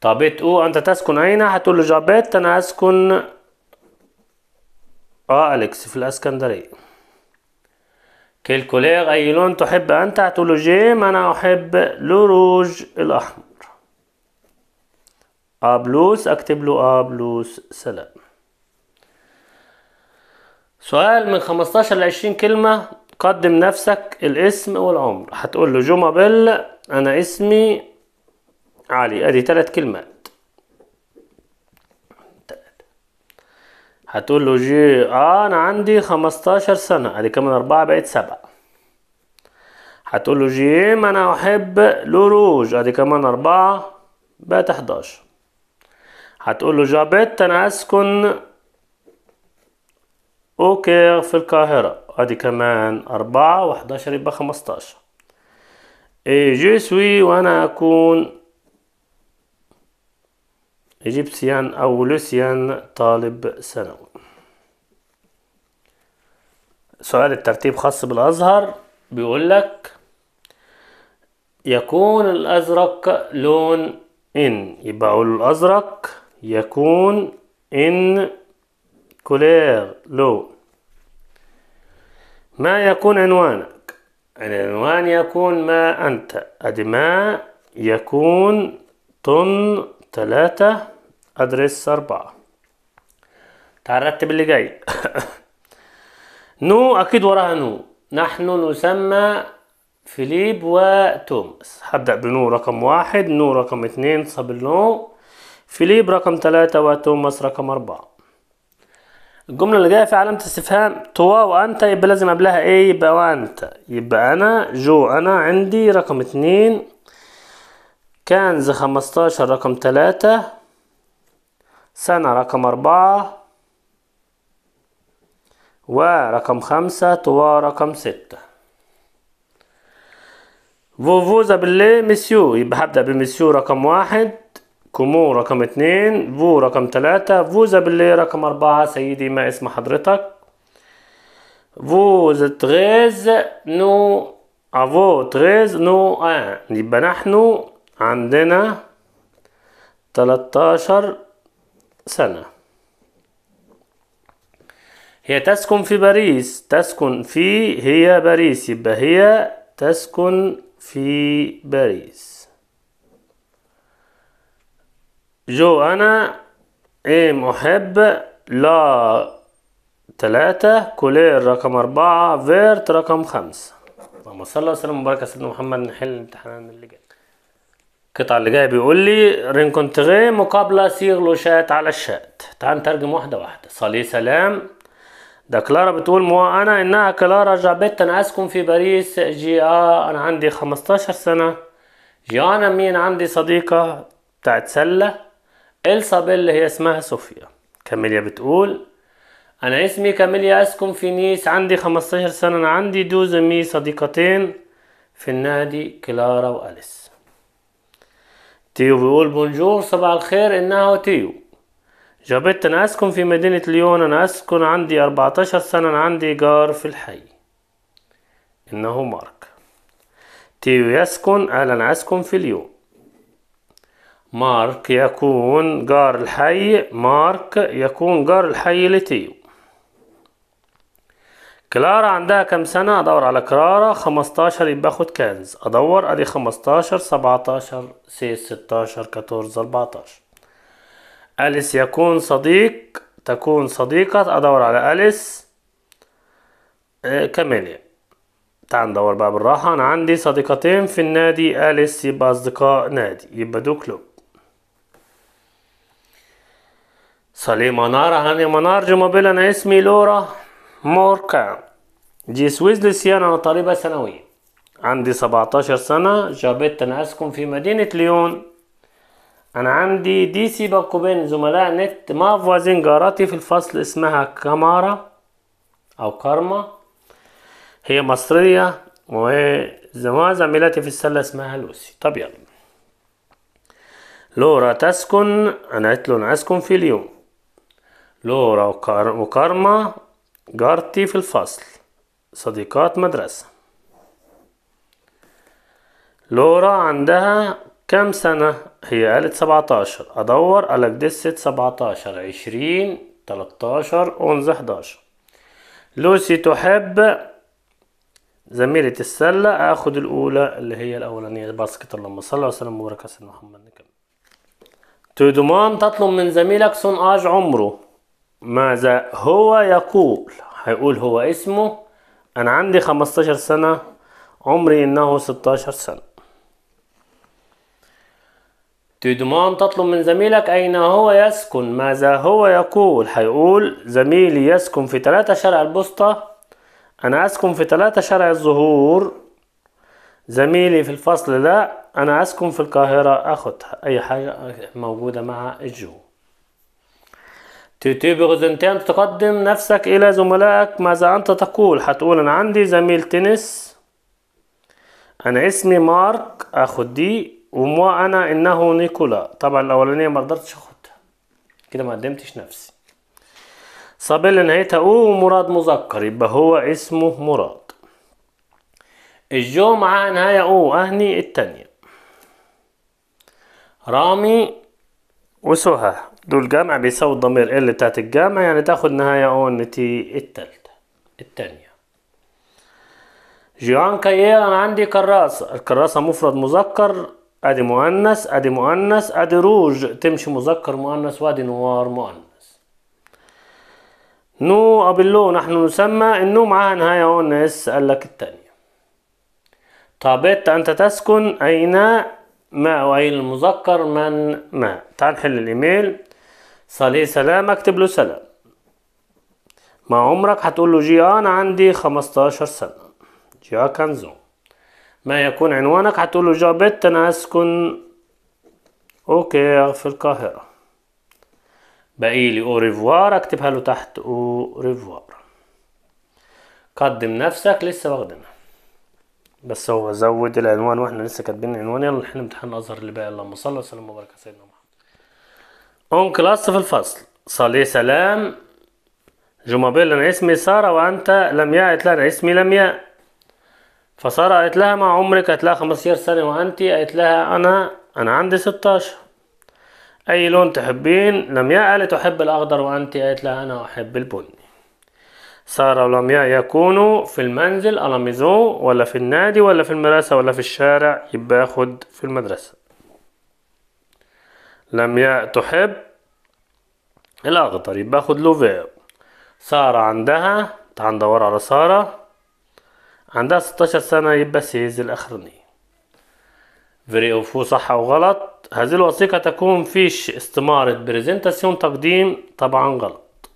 طب او انت تسكن اين هتقول له جابت انا اسكن اه اليكس في الاسكندريه كالكوليغ اي لون تحب انت هتقول له جيم انا احب لوروج الاحمر ابلوس آه، اكتب له ابلوس آه، سلام سؤال من 15 ل 20 كلمة قدم نفسك الاسم والعمر هتقول له جوما بل انا اسمي علي ادي ثلاث كلمات هتقول له جي آه أنا عندي خمستاشر سنة أدي كمان أربعة بقت سبعة هتقول له جيم أنا أحب لوروج أدي كمان أربعة بقت حداشر هتقول له جابت أنا أسكن اوكي في القاهرة أدي كمان أربعة واحداشر يبقى خمستاشر اي جي سوي وأنا أكون إيجيبسيان أو لوسيان طالب ثانوي سؤال الترتيب خاص بالأزهر بيقول لك يكون الأزرق لون إن يبقى أقول الأزرق يكون إن كولير لو ما يكون عنوانك يعني العنوان يكون ما أنت أدي ما يكون طن ثلاثة أدرس أربعة تعال رتب اللي جاي نو أكيد وراها نو نحن نسمى فيليب وتوماس هبدأ بنو رقم واحد نو رقم اثنين صابلون فيليب رقم ثلاثة وتوماس رقم أربعة الجملة اللي جاية في علامة استفهام توا وأنت يبقى لازم قبلها إيه يبقى وأنت يبقى أنا جو أنا عندي رقم اتنين كانز خمستاشر رقم تلاتة سنة رقم أربعة ورقم خمسة ورقم ستة فوفو زابلي مسيو يبقى هبدأ بمسيو رقم واحد كومو رقم اتنين فو رقم تلاتة فو زابلي رقم أربعة سيدي ما اسم حضرتك فو تغيز نو افو تغيز نو ان يبقى نحن عندنا تلاتاشر سنة هي تسكن في باريس تسكن في هي باريس يبقى هي تسكن في باريس جو أنا إيم أحب لا تلاتة كولير رقم أربعة فيرت رقم خمسة اللهم صل وسلم وبارك على سيدنا محمد نحل الامتحان اللي جاي القطعة اللي جاية بيقول لي رينكونتغي مقابلة لوشات على الشات تعال نترجم واحدة واحدة صلي سلام ده كلارا بتقول مو انا انها كلارا جابت أنا اسكن في باريس جي اه انا عندي خمستاشر سنة جانا آه، مين عندي صديقة بتاعت سلة إلسا بيل هي اسمها صوفيا كاميليا بتقول أنا اسمي كاميليا أسكن في نيس عندي خمستاشر سنة أنا عندي دوزمي صديقتين في النادي كلارا وأليس تيو بيقول بونجور صباح الخير إنها تيو جابت أنا أسكن في مدينة ليون أنا أسكن عندي أربعتاشر سنة أنا عندي جار في الحي إنه مارك تيو يسكن أنا أسكن في ليون مارك يكون جار الحي مارك يكون جار الحي لتيو كلارا عندها كام سنة أدور على كلارا خمستاشر يبقى أخد كنز أدور أدي خمستاشر سبعتاشر سيس ستاشر كاتورز أربعتاشر أليس يكون صديق تكون صديقة أدور على أليس آه كاميليا تعال ندور بقى بالراحة أنا عندي صديقتين في النادي أليس يبقى أصدقاء نادي يبقى دو كلوب صلي نار هاني منار جمابيل أنا اسمي لورا دي سويس لسيان أنا طالبة ثانوية عندي 17 سنة جابت انا أسكن في مدينة ليون أنا عندي دي سي بقوا بين زملاء نت ما فوازين جاراتي في الفصل اسمها كامارا أو كارما هي مصرية وزمان زميلتي في السلة اسمها لوسي طب يلا لورا تسكن أنا قلت له أنا أسكن في ليون لورا وكارما جارتي في الفصل صديقات مدرسة لورا عندها كم سنة؟ هي قالت سبعتاشر أدور على جدسة سبعتاشر عشرين تلاتاشر أونز حداشر لوسي تحب زميلة السلة آخد الأولى اللي هي الأولانية باسكت اللهم صل وسلم وبارك على سيدنا محمد نكمل تطلب من زميلك آج عمره ماذا هو يقول هيقول هو اسمه انا عندي 15 سنة عمري انه 16 سنة تدمان تطلب من زميلك أين هو يسكن ماذا هو يقول هيقول زميلي يسكن في 3 شارع البسطة أنا أسكن في 3 شارع الزهور زميلي في الفصل ده أنا أسكن في القاهرة أخد أي حاجة موجودة مع الجو بريزنتيشن تقدم نفسك إلى زملائك ماذا أنت تقول هتقول أنا عندي زميل تنس أنا اسمي مارك أخد دي ومو أنا إنه نيكولا طبعا الأولانية قدرتش أخدها كده ما قدمتش نفسي صابيل نهايتها أو ومراد مذكر يبقى هو اسمه مراد الجمعة نهاية أو أهني التانية رامي وسهى دول جمع بيساوي الضمير ال بتاعت الجمع يعني تاخد نهاية اون تي التالتة التانية جوان كاييه انا عندي كراسة الكراسة مفرد مذكر ادي مؤنث ادي مؤنث ادي روج تمشي مذكر مؤنث وادي نوار مؤنث نو ابلو نحن نسمى النو معاها نهاية اون اس قال لك التانية طابت انت تسكن اين ما وأين المذكر من ما تعال نحل الايميل صلي سلام اكتب له سلام ما عمرك هتقول له جيان عندي 15 سنة جيا كانزون ما يكون عنوانك هتقول له جابت أنا أسكن أوكي في القاهرة بقي لي أو ريفوار أكتبها له تحت أو ريفوار قدم نفسك لسه واخدينها بس هو زود العنوان واحنا لسه كاتبين العنوان يلا احنا امتحان الازهر اللي بقى اللهم صل وسلم وبارك على سيدنا اون كلاس في الفصل صلي سلام جمابيل أنا اسمي سارة وأنت لمياء قالت لها أنا اسمي لمياء فسارة قالت لها ما عمرك قالت لها خمستاشر سنة وأنت قالت لها أنا أنا عندي ستاشر أي لون تحبين لمياء قالت أحب الأخضر وأنت قالت لها أنا أحب البني سارة ولمياء يكونوا في المنزل ألميزون ولا في النادي ولا في المدرسة ولا في الشارع يبقى ياخد في المدرسة لم تحب الأخضر يبقى أخد له فيرب سارة عندها تعال ندور على سارة عندها ستاشر سنة يبقى سيز الأخرني فري أوفو صح أو غلط هذه الوثيقة تكون فيش استمارة بريزنتاسيون تقديم طبعا غلط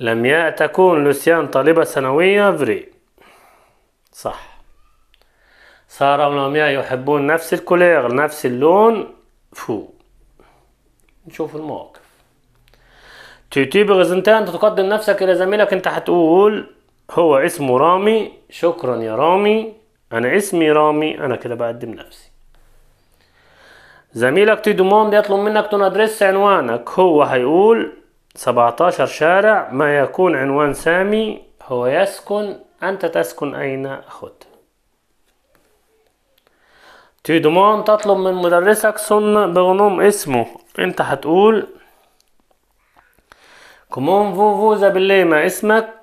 لم تكون لوسيان طالبة ثانوية فري صح صار الأمياء يحبون نفس الكولير نفس اللون فو نشوف المواقف تيتي بغزنتان تقدم نفسك إلى زميلك أنت هتقول هو اسمه رامي شكرا يا رامي أنا اسمي رامي أنا كده بقدم نفسي زميلك تي دومون بيطلب منك تندرس عنوانك هو هيقول 17 شارع ما يكون عنوان سامي هو يسكن أنت تسكن أين أخذت تضمان تطلب من مدرسك سن بغنوم اسمه انت هتقول كومون فوفوزا بالله ما اسمك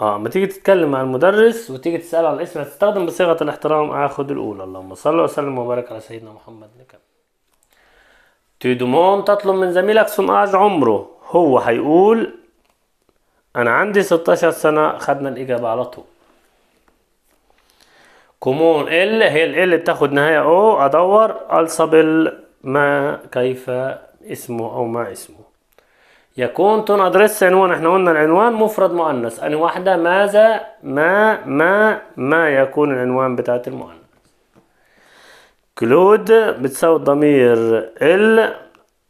اه ما تيجي تتكلم مع المدرس وتيجي تسأله عن الاسم هتستخدم بصيغة الاحترام اخذ الاولى اللهم صل وسلم وبارك على سيدنا محمد نكمل تدومون تطلب من زميلك سمقاج عمره هو هيقول انا عندي 16 سنة خدنا الاجابة على طول كومون ال هي ال ال بتاخد نهاية او ادور الصبل ما كيف اسمه او ما اسمه يكون تون ادريس عنوان احنا قلنا العنوان مفرد مؤنث أنا واحدة ماذا ما ما ما يكون العنوان بتاعت المؤنث كلود بتساوي الضمير ال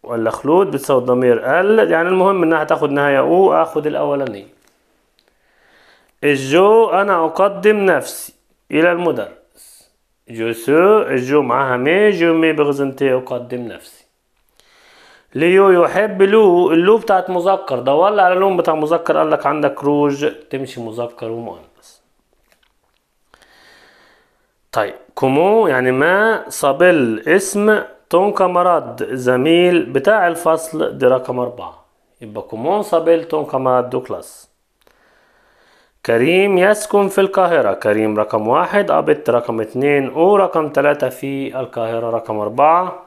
ولا خلود بتساوي الضمير ال يعني المهم انها تاخد نهاية او اخد الاولانية الجو انا اقدم نفسي الى المدرس جو سو الجمعة همي جو مي بغزنتي اقدم نفسي ليو يحب لو اللو بتاعت مذكر ده ولا على اللون بتاع مذكر قال لك عندك روج تمشي مذكر ومؤنث طيب كومو يعني ما صابل اسم تون كامراد زميل بتاع الفصل دي رقم أربعة يبقى كومون صابل تون كامراد دو كلاس كريم يسكن في القاهرة كريم رقم واحد أبت رقم اتنين ورقم تلاتة في القاهرة رقم أربعة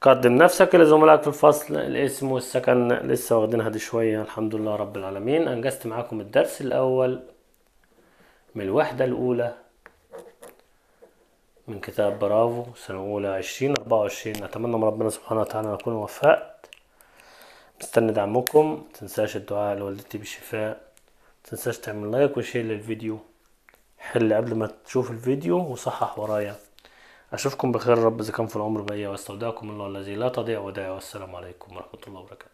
قدم نفسك لزملائك في الفصل الاسم والسكن لسه واخدينها دي شوية الحمد لله رب العالمين أنجزت معاكم الدرس الأول من الوحدة الأولى من كتاب برافو سنة أولى عشرين أربعة وعشرين أتمنى من ربنا سبحانه وتعالى أكون وفقت مستني دعمكم متنساش الدعاء لوالدتي بالشفاء تنساش تعمل لايك وشير للفيديو حل قبل ما تشوف الفيديو وصحح ورايا أشوفكم بخير رب إذا كان في العمر بقية واستودعكم الله الذي لا تضيع ودائعه والسلام عليكم ورحمة الله وبركاته